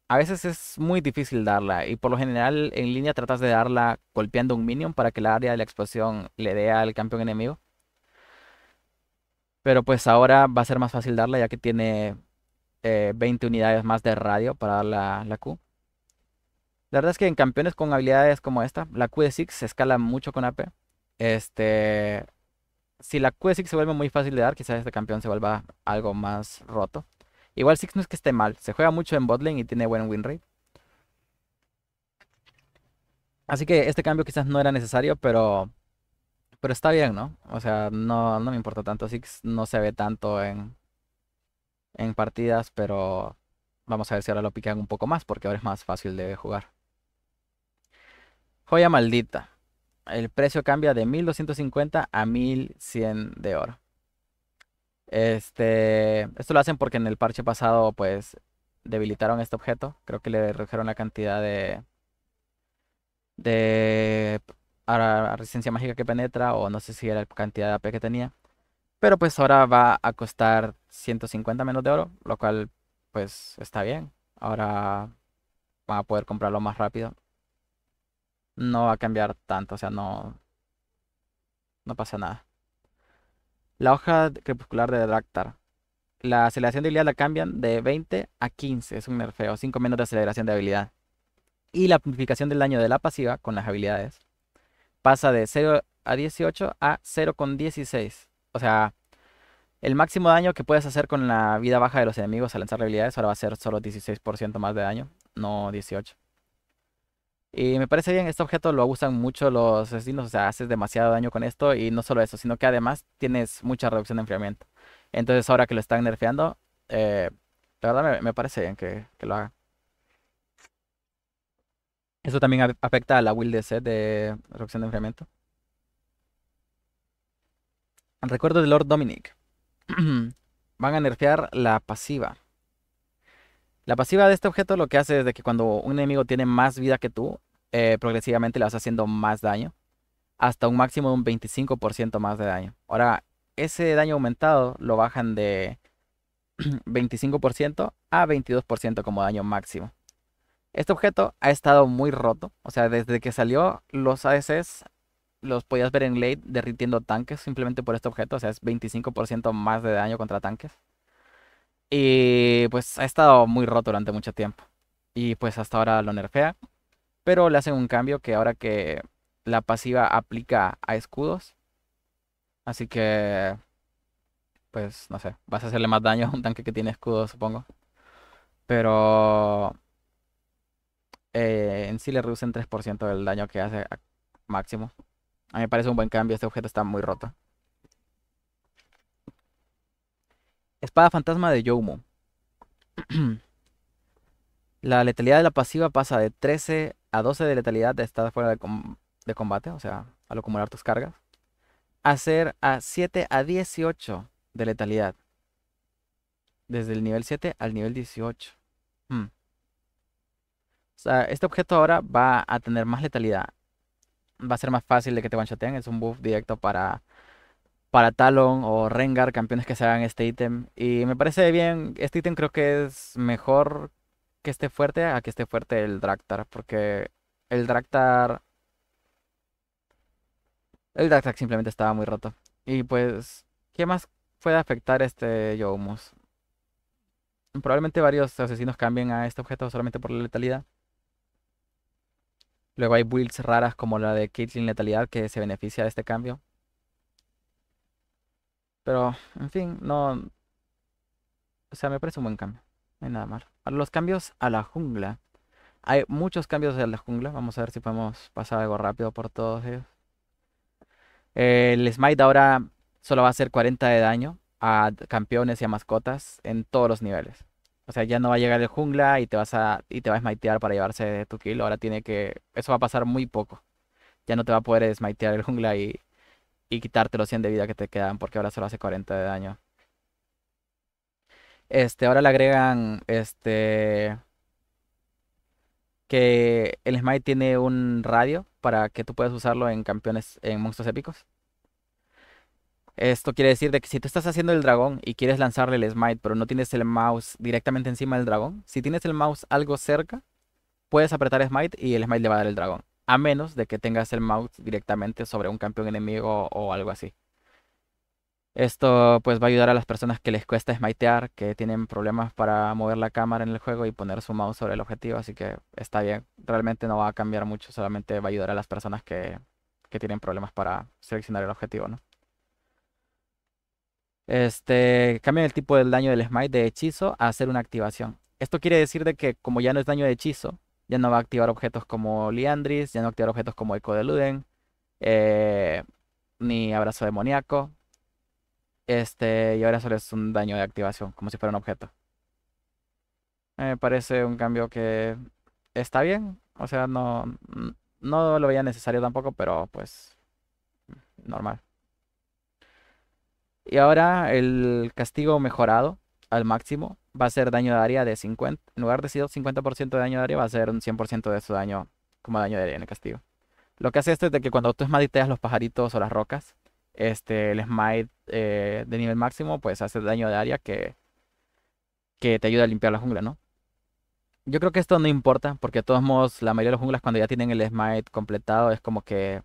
Speaker 1: a veces es muy difícil darla y por lo general en línea tratas de darla golpeando un minion para que la área de la explosión le dé al campeón enemigo. Pero pues ahora va a ser más fácil darla ya que tiene 20 eh, unidades más de radio para dar la, la, Q. La verdad es que en campeones con habilidades como esta, la Q de Six se escala mucho con AP. Este, si la Q de Six se vuelve muy fácil de dar, quizás este campeón se vuelva algo más roto. Igual Six no es que esté mal, se juega mucho en botlane y tiene buen win rate. Así que este cambio quizás no era necesario, pero pero está bien, ¿no? O sea, no, me importa tanto. Six no se ve tanto en, en partidas, pero vamos a ver si ahora lo pican un poco más, porque ahora es más fácil de jugar. Joya maldita el precio cambia de 1250 a 1100 de oro. Este, esto lo hacen porque en el parche pasado, pues, debilitaron este objeto. Creo que le redujeron la cantidad de, de resistencia mágica que penetra, o no sé si era la cantidad de AP que tenía. Pero pues ahora va a costar 150 menos de oro, lo cual, pues, está bien. Ahora va a poder comprarlo más rápido no va a cambiar tanto, o sea, no, no pasa nada. La hoja crepuscular de Draktar. La aceleración de habilidad la cambian de 20 a 15, es un nerfeo, 5 menos de aceleración de habilidad. Y la amplificación del daño de la pasiva con las habilidades pasa de 0 a 18 a 0,16. O sea, el máximo daño que puedes hacer con la vida baja de los enemigos al lanzar habilidades ahora va a ser solo 16% más de daño, no 18. Y me parece bien, este objeto lo usan mucho los asesinos, o sea, haces demasiado daño con esto y no solo eso, sino que además tienes mucha reducción de enfriamiento. Entonces ahora que lo están nerfeando, eh, la verdad me, parece bien que, lo haga Eso también afecta a la build set de reducción de enfriamiento. Recuerdo de Lord Dominic. Van a nerfear la pasiva. La pasiva de este objeto lo que hace es que cuando un enemigo tiene más vida que tú, eh, progresivamente le vas haciendo más daño, hasta un máximo de un 25% más de daño. Ahora, ese daño aumentado lo bajan de 25% a 22% como daño máximo. Este objeto ha estado muy roto, o sea, desde que salió los ADCs los podías ver en late derritiendo tanques simplemente por este objeto, o sea, es 25% más de daño contra tanques. Y pues ha estado muy roto durante mucho tiempo. Y pues hasta ahora lo nerfea. Pero le hacen un cambio que ahora que la pasiva aplica a escudos. Así que... Pues no sé, vas a hacerle más daño a un tanque que tiene escudos, supongo. Pero... Eh, en sí le reducen 3% del daño que hace máximo. A mí me parece un buen cambio, este objeto está muy roto. Espada fantasma de Yomo. la letalidad de la pasiva pasa de 13 a 12 de letalidad de estar fuera de, combate, o sea, al acumular tus cargas. A ser a 7 a 18 de letalidad. Desde el nivel 7 al nivel 18. Hmm. O sea, este objeto ahora va a tener más letalidad. Va a ser más fácil de que te one Es un buff directo para para Talon o Rengar, campeones que se hagan este ítem. Y me parece bien, este ítem creo que es mejor que esté fuerte a que esté fuerte el Draktar, porque el Draktar... El Draktar simplemente estaba muy roto. Y pues, ¿qué más puede afectar este Yomus? Probablemente varios asesinos cambien a este objeto solamente por la letalidad. Luego hay builds raras como la de Caitlyn Letalidad que se beneficia de este cambio. Pero, en fin, no. O sea, me parece un buen cambio. No hay nada malo. los cambios a la jungla. Hay muchos cambios a la jungla. Vamos a ver si podemos pasar algo rápido por todos ellos. El Smite ahora solo va a hacer 40 de daño a campeones y a mascotas en todos los niveles. O sea, ya no va a llegar el jungla y te vas a y te va a smitear para llevarse tu kill. Ahora tiene que. Eso va a pasar muy poco. Ya no te va a poder smitear el jungla y y quitarte los 100 de vida que te quedan porque ahora solo hace 40 de daño. Este, ahora le agregan este que el Smite tiene un radio para que tú puedas usarlo en campeones en monstruos épicos. Esto quiere decir de que si tú estás haciendo el dragón y quieres lanzarle el smite, pero no tienes el mouse directamente encima del dragón, si tienes el mouse algo cerca, puedes apretar smite y el smite le va a dar el dragón a menos de que tengas el mouse directamente sobre un campeón enemigo o algo así. Esto pues va a ayudar a las personas que les cuesta smitear, que tienen problemas para mover la cámara en el juego y poner su mouse sobre el objetivo, así que está bien, realmente no va a cambiar mucho, solamente va a ayudar a las personas que, tienen problemas para seleccionar el objetivo, ¿no? Este, cambian el tipo del daño del smite de hechizo a hacer una activación. Esto quiere decir de que como ya no es daño de hechizo, ya no va a activar objetos como Liandris, ya no va a activar objetos como Eco de Luden, eh, ni Abrazo Demoníaco. Este, y ahora solo es un daño de activación, como si fuera un objeto. Me parece un cambio que está bien, o sea, no, no lo veía necesario tampoco, pero pues normal. Y ahora el castigo mejorado al máximo va a ser daño de área de 50. En lugar de ser 50% de daño de área, va a ser un 100% de su daño como daño de área en el castigo. Lo que hace esto es que cuando tú smiteas los pajaritos o las rocas, este, el smite eh, de nivel máximo, pues hace daño de área que, que te ayuda a limpiar la jungla, ¿no? Yo creo que esto no importa, porque de todos modos, la mayoría de los junglas cuando ya tienen el smite completado, es como que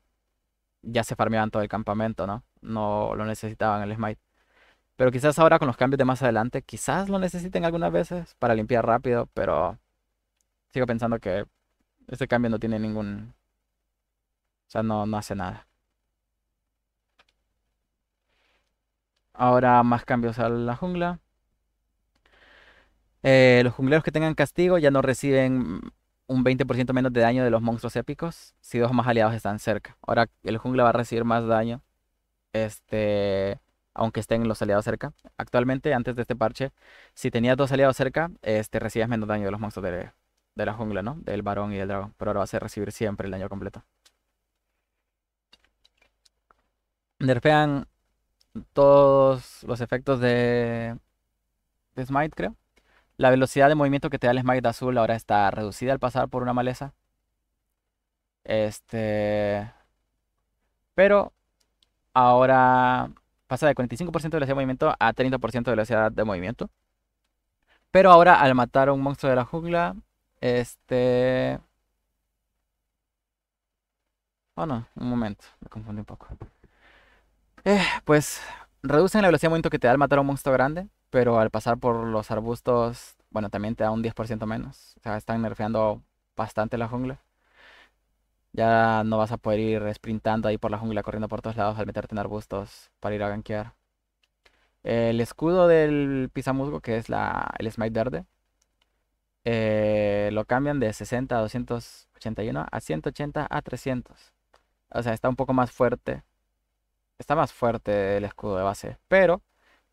Speaker 1: ya se farmeaban todo el campamento, ¿no? No lo necesitaban el smite. Pero quizás ahora con los cambios de más adelante, quizás lo necesiten algunas veces para limpiar rápido, pero sigo pensando que este cambio no tiene ningún... O sea, no, no hace nada. Ahora más cambios a la jungla. Eh, los jungleros que tengan castigo ya no reciben un 20% menos de daño de los monstruos épicos si dos más aliados están cerca. Ahora el jungla va a recibir más daño. Este aunque estén los aliados cerca. Actualmente, antes de este parche, si tenías dos aliados cerca, este, recibías menos daño de los monstruos de, la jungla, ¿no? Del varón y del dragón. Pero ahora vas a recibir siempre el daño completo. Nerfean todos los efectos de, de Smite, creo. La velocidad de movimiento que te da el Smite azul ahora está reducida al pasar por una maleza. Este. Pero ahora pasa de 45% de velocidad de movimiento a 30% de velocidad de movimiento. Pero ahora al matar a un monstruo de la jungla, este... Oh no, un momento, me confundí un poco. Eh, pues reducen la velocidad de movimiento que te da al matar a un monstruo grande, pero al pasar por los arbustos, bueno, también te da un 10% menos. O sea, están nerfeando bastante la jungla. Ya no vas a poder ir sprintando ahí por la jungla, corriendo por todos lados al meterte en arbustos para ir a gankear. El escudo del musgo, que es el smite verde, eh, lo cambian de 60 a 281 a 180 a 300. O sea, está un poco más fuerte. Está más fuerte el escudo de base, pero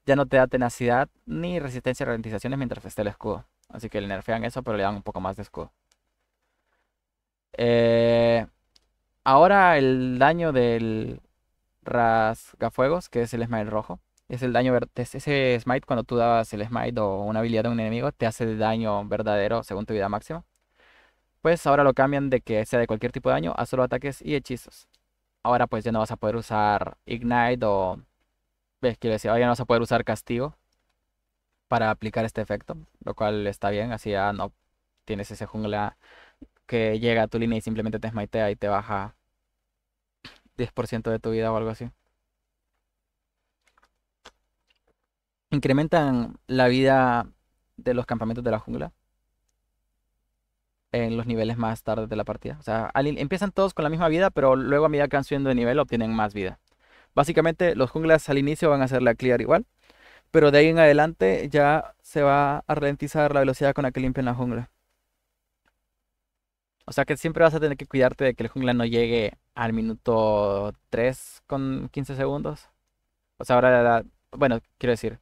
Speaker 1: ya no te da tenacidad ni resistencia a ralentizaciones mientras esté el escudo. Así que le nerfean eso, pero le dan un poco más de escudo. Eh, ahora el daño del rasgafuegos, que es el smite rojo, es el daño ese smite cuando tú dabas el smite o una habilidad a un enemigo te hace el daño verdadero según tu vida máxima. Pues ahora lo cambian de que sea de cualquier tipo de daño a solo ataques y hechizos. Ahora pues ya no vas a poder usar ignite o ves pues, quiero decir, ahora ya no vas a poder usar castigo para aplicar este efecto, lo cual está bien, así ya no tienes ese jungla que llega a tu línea y simplemente te smitea y te baja 10% de tu vida o algo así. Incrementan la vida de los campamentos de la jungla en los niveles más tarde de la partida. O sea, empiezan todos con la misma vida, pero luego a medida que van subiendo de nivel obtienen más vida. Básicamente, los junglas al inicio van a hacer la clear igual, pero de ahí en adelante ya se va a ralentizar la velocidad con la que limpian la jungla. O sea que siempre vas a tener que cuidarte de que el jungla no llegue al minuto 3 con 15 segundos. O sea, ahora, bueno, quiero decir,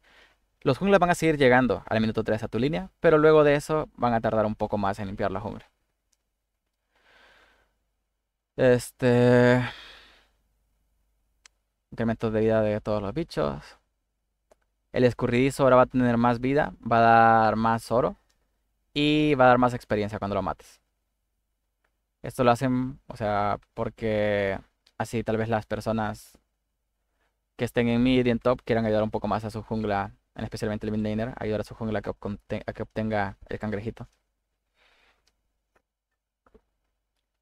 Speaker 1: los junglas van a seguir llegando al minuto 3 a tu línea, pero luego de eso van a tardar un poco más en limpiar la jungla. Este. incremento de vida de todos los bichos. El escurridizo ahora va a tener más vida, va a dar más oro y va a dar más experiencia cuando lo mates. Esto lo hacen, o sea, porque así tal vez las personas que estén en mid y en top quieran ayudar un poco más a su jungla, especialmente el laner, ayudar a su jungla a que obtenga el cangrejito.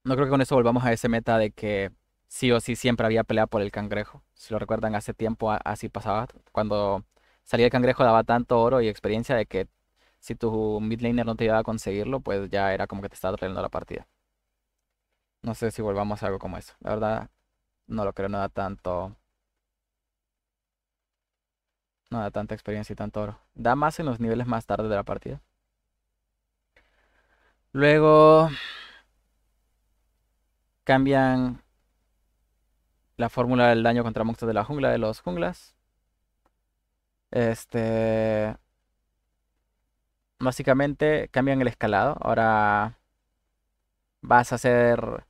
Speaker 1: No creo que con eso volvamos a ese meta de que sí o sí siempre había pelea por el cangrejo. Si lo recuerdan, hace tiempo así pasaba. Cuando salía el cangrejo daba tanto oro y experiencia de que si tu mid laner no te ayudaba a conseguirlo, pues ya era como que te estaba trayendo la partida. No sé si volvamos a algo como eso. La verdad, no lo creo, no da tanto. No da tanta experiencia y tanto oro. Da más en los niveles más tarde de la partida. Luego cambian la fórmula del daño contra monstruos de la jungla de los junglas. Este. Básicamente cambian el escalado. Ahora vas a hacer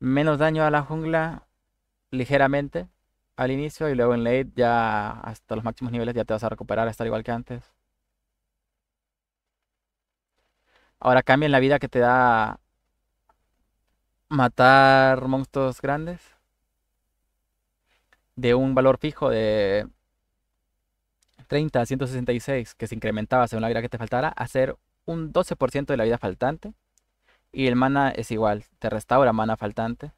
Speaker 1: menos daño a la jungla ligeramente al inicio y luego en late ya hasta los máximos niveles ya te vas a recuperar a estar igual que antes. Ahora cambia en la vida que te da matar monstruos grandes de un valor fijo de 30 a 166 que se incrementaba según la vida que te faltara a ser un 12% de la vida faltante y el mana es igual, te restaura mana faltante.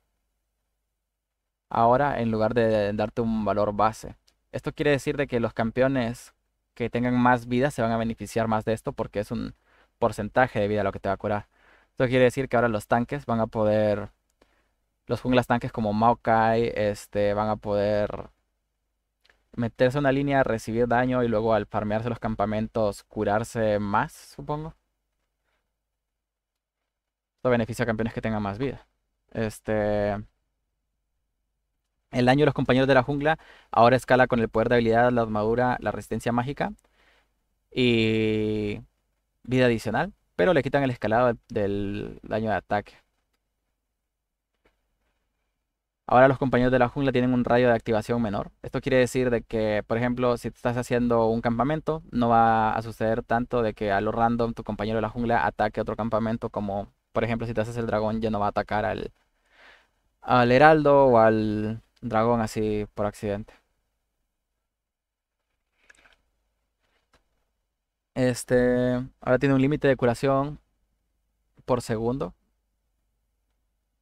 Speaker 1: Ahora, en lugar de darte un valor base. Esto quiere decir de que los campeones que tengan más vida se van a beneficiar más de esto porque es un porcentaje de vida lo que te va a curar. Esto quiere decir que ahora los tanques van a poder... Los junglas tanques como Maokai este, van a poder meterse en una línea, recibir daño y luego al farmearse los campamentos curarse más, supongo. Esto beneficia a campeones que tengan más vida. Este. El daño de los compañeros de la jungla ahora escala con el poder de habilidad, la armadura, la resistencia mágica y vida adicional, pero le quitan el escalado del daño de ataque. Ahora los compañeros de la jungla tienen un radio de activación menor. Esto quiere decir de que, por ejemplo, si estás haciendo un campamento, no va a suceder tanto de que a lo random tu compañero de la jungla ataque otro campamento como por ejemplo, si te haces el dragón ya no va a atacar al, al heraldo o al dragón así por accidente. Este, ahora tiene un límite de curación por segundo.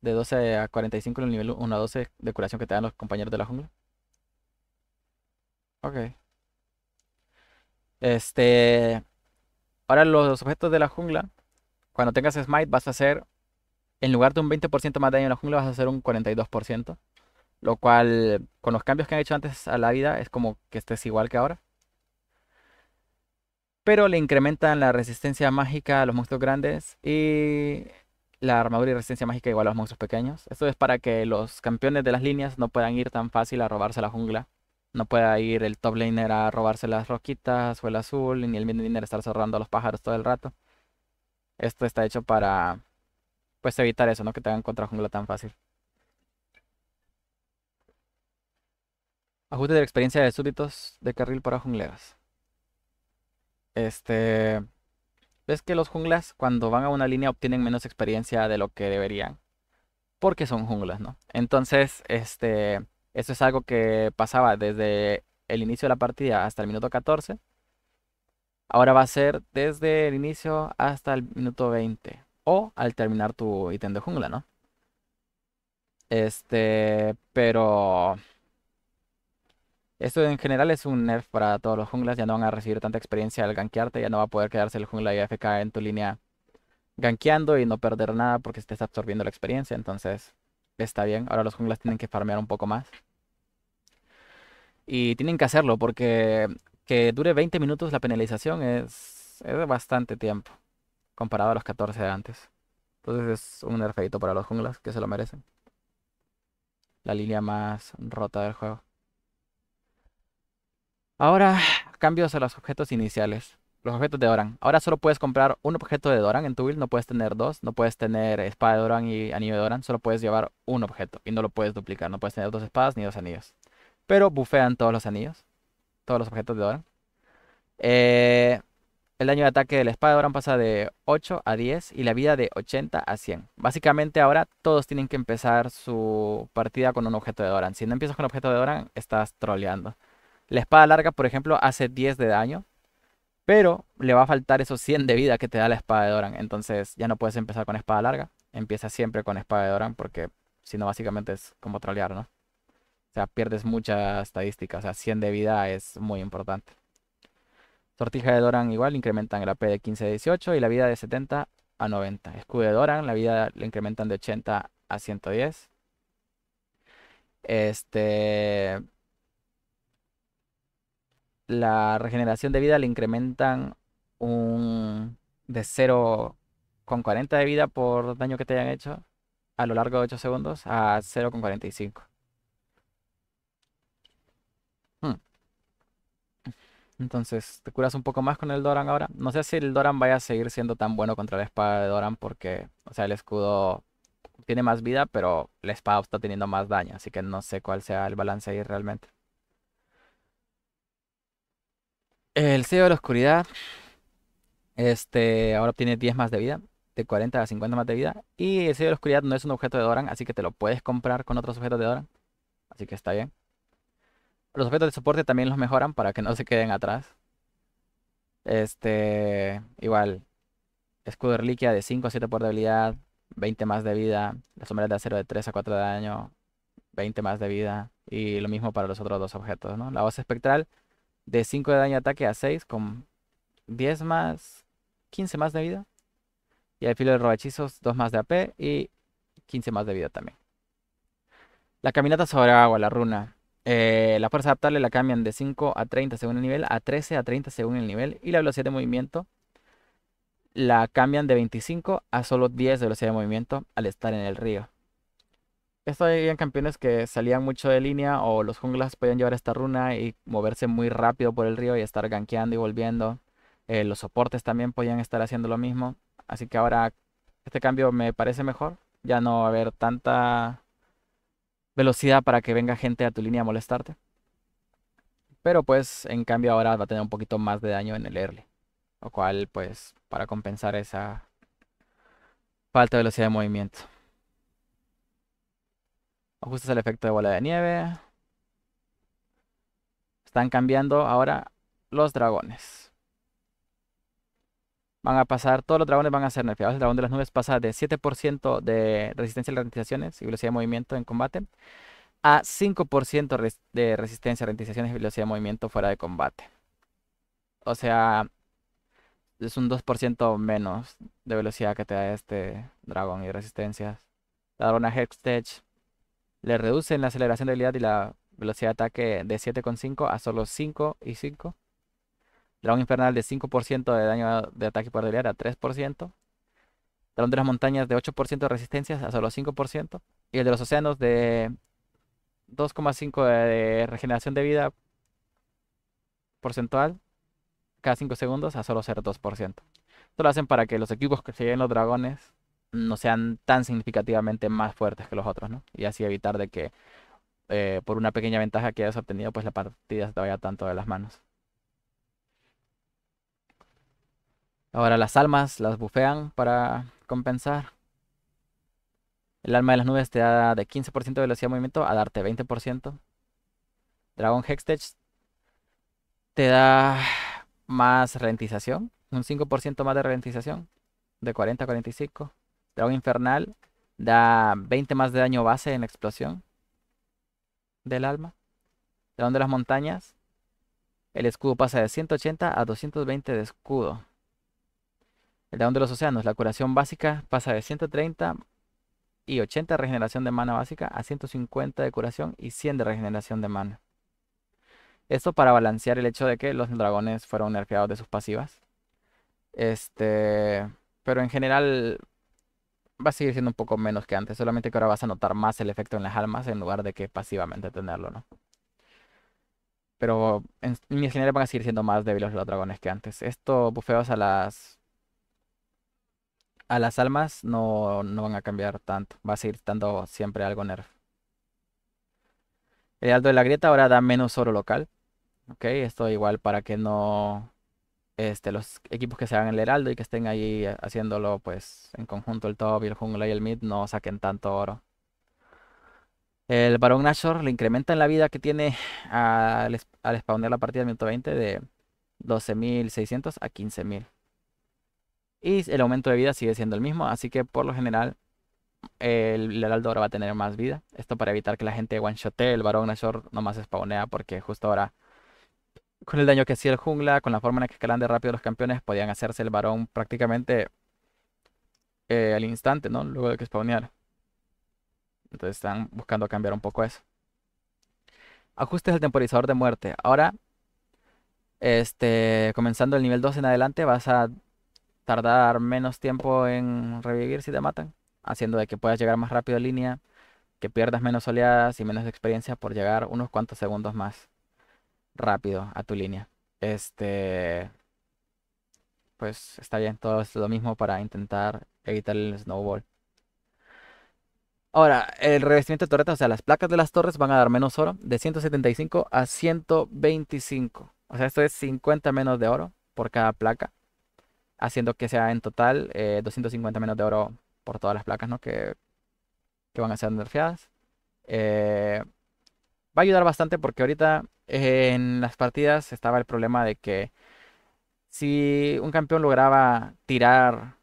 Speaker 1: De 12 a 45 en el nivel 1 a 12 de curación que te dan los compañeros de la jungla. Ok. Este. Ahora los objetos de la jungla cuando tengas Smite vas a hacer, en lugar de un 20% más daño en la jungla, vas a hacer un 42%. Lo cual, con los cambios que han hecho antes a la vida, es como que estés igual que ahora. Pero le incrementan la resistencia mágica a los monstruos grandes y la armadura y resistencia mágica igual a los monstruos pequeños. Esto es para que los campeones de las líneas no puedan ir tan fácil a robarse la jungla. No pueda ir el top laner a robarse las roquitas o el azul, ni el mid laner a estar cerrando a los pájaros todo el rato esto está hecho para pues evitar eso, ¿no? Que te hagan contra jungla tan fácil. Ajuste de la experiencia de súbditos de carril para jungleras. Este. Ves que los junglas, cuando van a una línea, obtienen menos experiencia de lo que deberían. Porque son junglas, ¿no? Entonces, este. Eso es algo que pasaba desde el inicio de la partida hasta el minuto 14. Ahora va a ser desde el inicio hasta el minuto 20. O al terminar tu ítem de jungla, ¿no? Este, pero... Esto en general es un nerf para todos los junglas. Ya no van a recibir tanta experiencia al gankearte. Ya no va a poder quedarse el jungla y AFK en tu línea gankeando y no perder nada porque estés absorbiendo la experiencia. Entonces, está bien. Ahora los junglas tienen que farmear un poco más. Y tienen que hacerlo porque que dure 20 minutos la penalización es, es bastante tiempo comparado a los 14 de antes. Entonces es un nerfeito para los junglas que se lo merecen. La línea más rota del juego. Ahora, cambios a los objetos iniciales. Los objetos de Doran. Ahora solo puedes comprar un objeto de Doran en tu build. No puedes tener dos. No puedes tener espada de Doran y anillo de Doran. Solo puedes llevar un objeto. Y no lo puedes duplicar. No puedes tener dos espadas ni dos anillos. Pero bufean todos los anillos todos los objetos de Doran. Eh, el daño de ataque de la espada de Doran pasa de 8 a 10 y la vida de 80 a 100. Básicamente ahora todos tienen que empezar su partida con un objeto de Doran. Si no empiezas con objeto de Doran, estás troleando. La espada larga, por ejemplo, hace 10 de daño, pero le va a faltar esos 100 de vida que te da la espada de Doran. Entonces ya no puedes empezar con espada larga. Empieza siempre con espada de Doran porque si no, básicamente es como trolear, ¿no? O sea, pierdes mucha estadística. O sea, 100 de vida es muy importante. Sortija de Doran igual, incrementan el AP de 15 a 18 y la vida de 70 a 90. Escudo de Doran, la vida le incrementan de 80 a 110. Este. La regeneración de vida le incrementan un de 0,40 de vida por daño que te hayan hecho a lo largo de 8 segundos a 0,45. Entonces te curas un poco más con el Doran ahora. No sé si el Doran vaya a seguir siendo tan bueno contra la espada de Doran porque, o sea, el escudo tiene más vida, pero la espada está teniendo más daño. Así que no sé cuál sea el balance ahí realmente. El sello de la oscuridad. Este ahora tiene 10 más de vida. De 40 a 50 más de vida. Y el sello de la oscuridad no es un objeto de Doran, así que te lo puedes comprar con otros objetos de Doran. Así que está bien. Los objetos de soporte también los mejoran para que no se queden atrás. Este, igual, escudo de reliquia de 5 a 7 por debilidad, 20 más de vida, las sombras de acero de 3 a 4 de daño, 20 más de vida, y lo mismo para los otros dos objetos, ¿no? La base espectral de 5 de daño de ataque a 6 con 10 más, 15 más de vida, y el filo de robachizos 2 más de AP y 15 más de vida también. La caminata sobre agua, la runa. Eh, la fuerza adaptable la cambian de 5 a 30 según el nivel, a 13 a 30 según el nivel. Y la velocidad de movimiento la cambian de 25 a solo 10 de velocidad de movimiento al estar en el río. Esto eran campeones que salían mucho de línea o los junglas podían llevar esta runa y moverse muy rápido por el río y estar ganqueando y volviendo. Eh, los soportes también podían estar haciendo lo mismo. Así que ahora este cambio me parece mejor. Ya no va a haber tanta velocidad para que venga gente a tu línea a molestarte. Pero pues en cambio ahora va a tener un poquito más de daño en el early. Lo cual pues para compensar esa falta de velocidad de movimiento. Ajustas el efecto de bola de nieve. Están cambiando ahora los dragones van a pasar, todos los dragones van a ser nerfeados. El dragón de las nubes pasa de 7% de resistencia a ralentizaciones y velocidad de movimiento en combate a 5% de resistencia a ralentizaciones y velocidad de movimiento fuera de combate. O sea, es un 2% menos de velocidad que te da este dragón y resistencias. La dragona Hextech le reducen la aceleración de habilidad y la velocidad de ataque de 7,5 a solo 5 y 5. Dragón Infernal de 5% de daño de ataque por debiliar a 3%. Dragón de las Montañas de 8% de resistencia a solo 5%. Y el de los Océanos de 2,5% de regeneración de vida porcentual cada 5 segundos a solo 0,2%. Esto lo hacen para que los equipos que se lleven los dragones no sean tan significativamente más fuertes que los otros, ¿no? Y así evitar de que eh, por una pequeña ventaja que hayas obtenido, pues la partida se te vaya tanto de las manos. Ahora las almas las bufean para compensar. El alma de las nubes te da de 15% de velocidad de movimiento a darte 20%. Dragon Hextech te da más ralentización, un 5% más de ralentización, de 40 a 45. Dragon Infernal da 20 más de daño base en la explosión del alma. Dragón de las montañas, el escudo pasa de 180 a 220 de escudo. El Dragón de los Océanos, la curación básica pasa de 130 y 80 de regeneración de mana básica a 150 de curación y 100 de regeneración de mana. Esto para balancear el hecho de que los dragones fueron nerfeados de sus pasivas. Este, pero en general va a seguir siendo un poco menos que antes, solamente que ahora vas a notar más el efecto en las almas en lugar de que pasivamente tenerlo, ¿no? Pero en, general van a seguir siendo más débiles los dragones que antes. Esto bufeos a las a las almas no, van a cambiar tanto. Va a seguir estando siempre algo nerf. El alto de la Grieta ahora da menos oro local. Ok, esto igual para que no. Este, los equipos que se hagan el heraldo y que estén ahí haciéndolo pues en conjunto el top y el jungla y el mid no saquen tanto oro. El Barón Nashor le incrementa en la vida que tiene al, al la partida del minuto 20 de 12.600 a 15.000. Y el aumento de vida sigue siendo el mismo, así que por lo general el heraldo ahora va a tener más vida. Esto para evitar que la gente one-shotee el varón Nashor nomás spawnea porque justo ahora con el daño que hacía el jungla, con la forma en la que escalan de rápido los campeones, podían hacerse el varón prácticamente eh, al instante, ¿no? Luego de que spawneara. Entonces están buscando cambiar un poco eso. Ajustes al temporizador de muerte. Ahora, este, comenzando el nivel 2 en adelante, vas a tardar menos tiempo en revivir si te matan, haciendo de que puedas llegar más rápido a línea, que pierdas menos oleadas y menos experiencia por llegar unos cuantos segundos más rápido a tu línea. Este pues está bien, todo es lo mismo para intentar evitar el snowball. Ahora, el revestimiento de torretas, o sea, las placas de las torres van a dar menos oro, de 175 a 125. O sea, esto es 50 menos de oro por cada placa haciendo que sea en total 250 eh, menos de oro por todas las placas ¿no? que, van a ser nerfeadas. Eh, va a ayudar bastante porque ahorita en las partidas estaba el problema de que si un campeón lograba tirar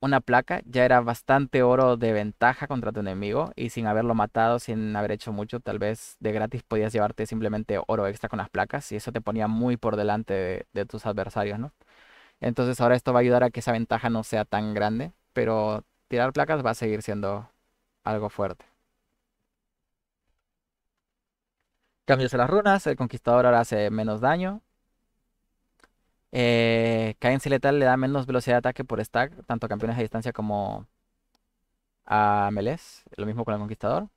Speaker 1: una placa, ya era bastante oro de ventaja contra tu enemigo y sin haberlo matado, sin haber hecho mucho, tal vez de gratis podías llevarte simplemente oro extra con las placas y eso te ponía muy por delante de, de tus adversarios, ¿no? Entonces ahora esto va a ayudar a que esa ventaja no sea tan grande, pero tirar placas va a seguir siendo algo fuerte. Cambios a las runas, el conquistador ahora hace menos daño. Eh, cadencia letal le da menos velocidad de ataque por stack, tanto a campeones a distancia como a melez. Lo mismo con el conquistador.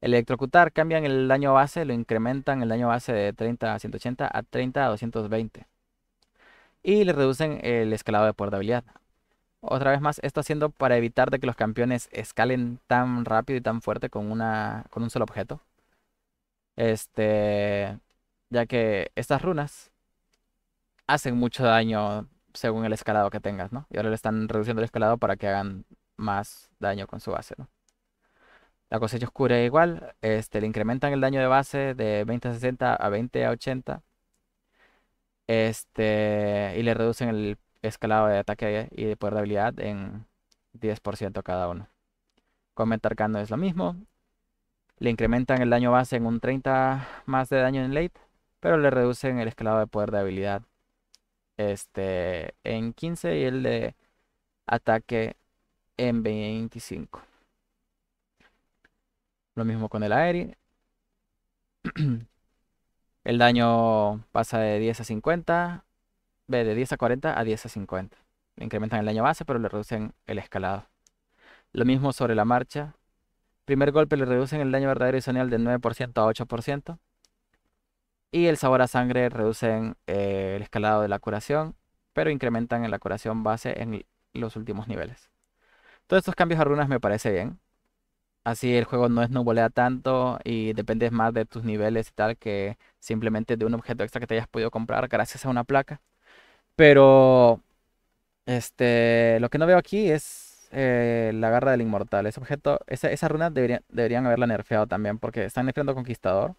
Speaker 1: Electrocutar, cambian el daño base, lo incrementan el daño base de 30 a 180 a 30 a 220 y le reducen el escalado de portabilidad. Otra vez más, esto haciendo para evitar de que los campeones escalen tan rápido y tan fuerte con, una, con un solo objeto. Este, ya que estas runas hacen mucho daño según el escalado que tengas, ¿no? Y ahora le están reduciendo el escalado para que hagan más daño con su base, La cosecha oscura igual, este, le incrementan el daño de base de 20 a 60 a 20 a 80 este, y le reducen el escalado de ataque y de poder de habilidad en 10% cada uno. con Metarcano es lo mismo. Le incrementan el daño base en un 30 más de daño en late, pero le reducen el escalado de poder de habilidad este, en 15 y el de ataque en 25. Lo mismo con el aire El daño pasa de 10 a 50, de 10 a 40 a 10 a 50. Incrementan el daño base, pero le reducen el escalado. Lo mismo sobre la marcha. Primer golpe le reducen el daño verdadero y sonial del 9% a 8%. Y el sabor a sangre reducen eh, el escalado de la curación, pero incrementan en la curación base en los últimos niveles. Todos estos cambios a runas me parece bien. Así el juego no es nubolea tanto y dependes más de tus niveles y tal que simplemente de un objeto extra que te hayas podido comprar gracias a una placa. Pero este, lo que no veo aquí es eh, la garra del inmortal. Ese objeto, esa, runa deberían haberla nerfeado también porque están nerfeando conquistador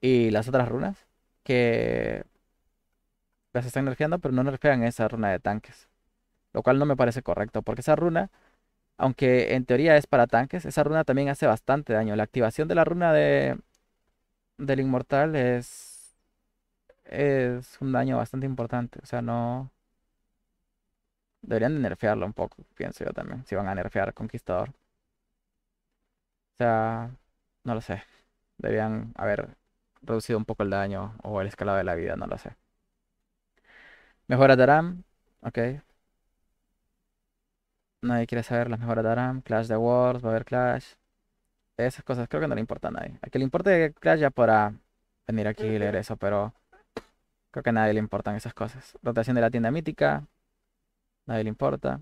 Speaker 1: y las otras runas que las están nerfeando pero no nerfean esa runa de tanques. Lo cual no me parece correcto porque esa runa aunque en teoría es para tanques, esa runa también hace bastante daño. La activación de la runa de del inmortal es es un daño bastante importante, o sea, no deberían de nerfearlo un poco, pienso yo también, si van a nerfear conquistador. O sea, no lo sé. Deberían haber reducido un poco el daño o el escalado de la vida, no lo sé. Mejora de RAM, ok, Nadie quiere saber las mejoras de Aram. Clash de Wars, va a haber Clash. Esas cosas creo que no le importa a nadie. A que le importe Clash ya podrá venir aquí y leer eso, pero creo que a nadie le importan esas cosas. Rotación de la tienda mítica. Nadie le importa.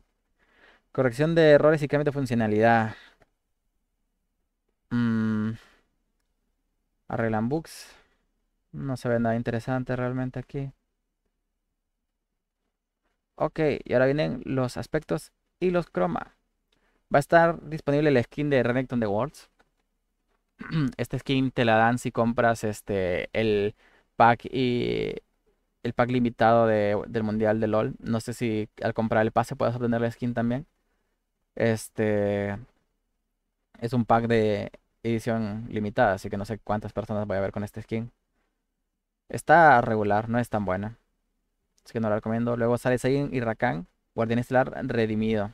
Speaker 1: Corrección de errores y cambio de funcionalidad. Mm. Arreglan bugs. No se ve nada interesante realmente aquí. Ok, y ahora vienen los aspectos y los croma. Va a estar disponible la skin de Renekton the Worlds. Esta skin te la dan si compras este el pack y el pack limitado del mundial de LOL. No sé si al comprar el pase puedes obtener la skin también. Este es un pack de edición limitada, así que no sé cuántas personas voy a ver con esta skin. Está regular, no es tan buena. Así que no la recomiendo. Luego sale Saiyan y Rakan. Guardián Estelar redimido.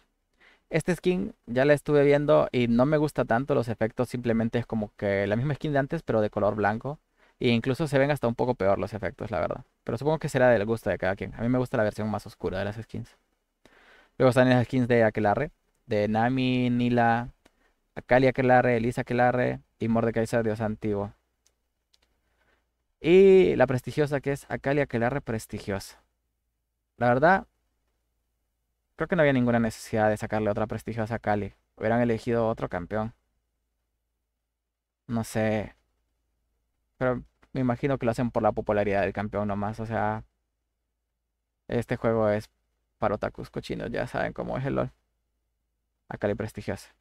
Speaker 1: Este skin ya la estuve viendo y no me gusta tanto los efectos, simplemente es como que la misma skin de antes pero de color blanco. E incluso se ven hasta un poco peor los efectos, la verdad. Pero supongo que será del gusto de cada quien. A mí me gusta la versión más oscura de las skins. Luego están las skins de Aquelarre, de Nami, Nila, Akali Aquelarre, Elisa Aquelarre y Mordecai Dios Antiguo. Y la prestigiosa que es Akali Aquelarre Prestigiosa. La verdad, Creo que no había ninguna necesidad de sacarle otra prestigiosa Cali. Hubieran elegido otro campeón. No sé. Pero me imagino que lo hacen por la popularidad del campeón nomás. O sea, este juego es para otakus cochinos. Ya saben cómo es el LOL. A Cali prestigiosa.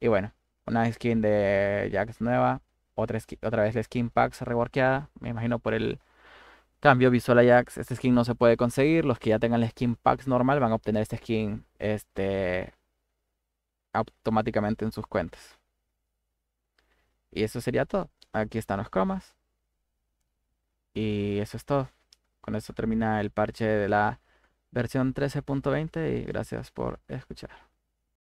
Speaker 1: Y bueno, una skin de Jax nueva. Otra, otra vez la skin packs reborqueada. Me imagino por el Cambio Visual Ajax, este skin no se puede conseguir. Los que ya tengan el skin packs normal van a obtener este skin este, automáticamente en sus cuentas. Y eso sería todo. Aquí están los cromas. Y eso es todo. Con esto termina el parche de la versión 13.20 y gracias por escuchar.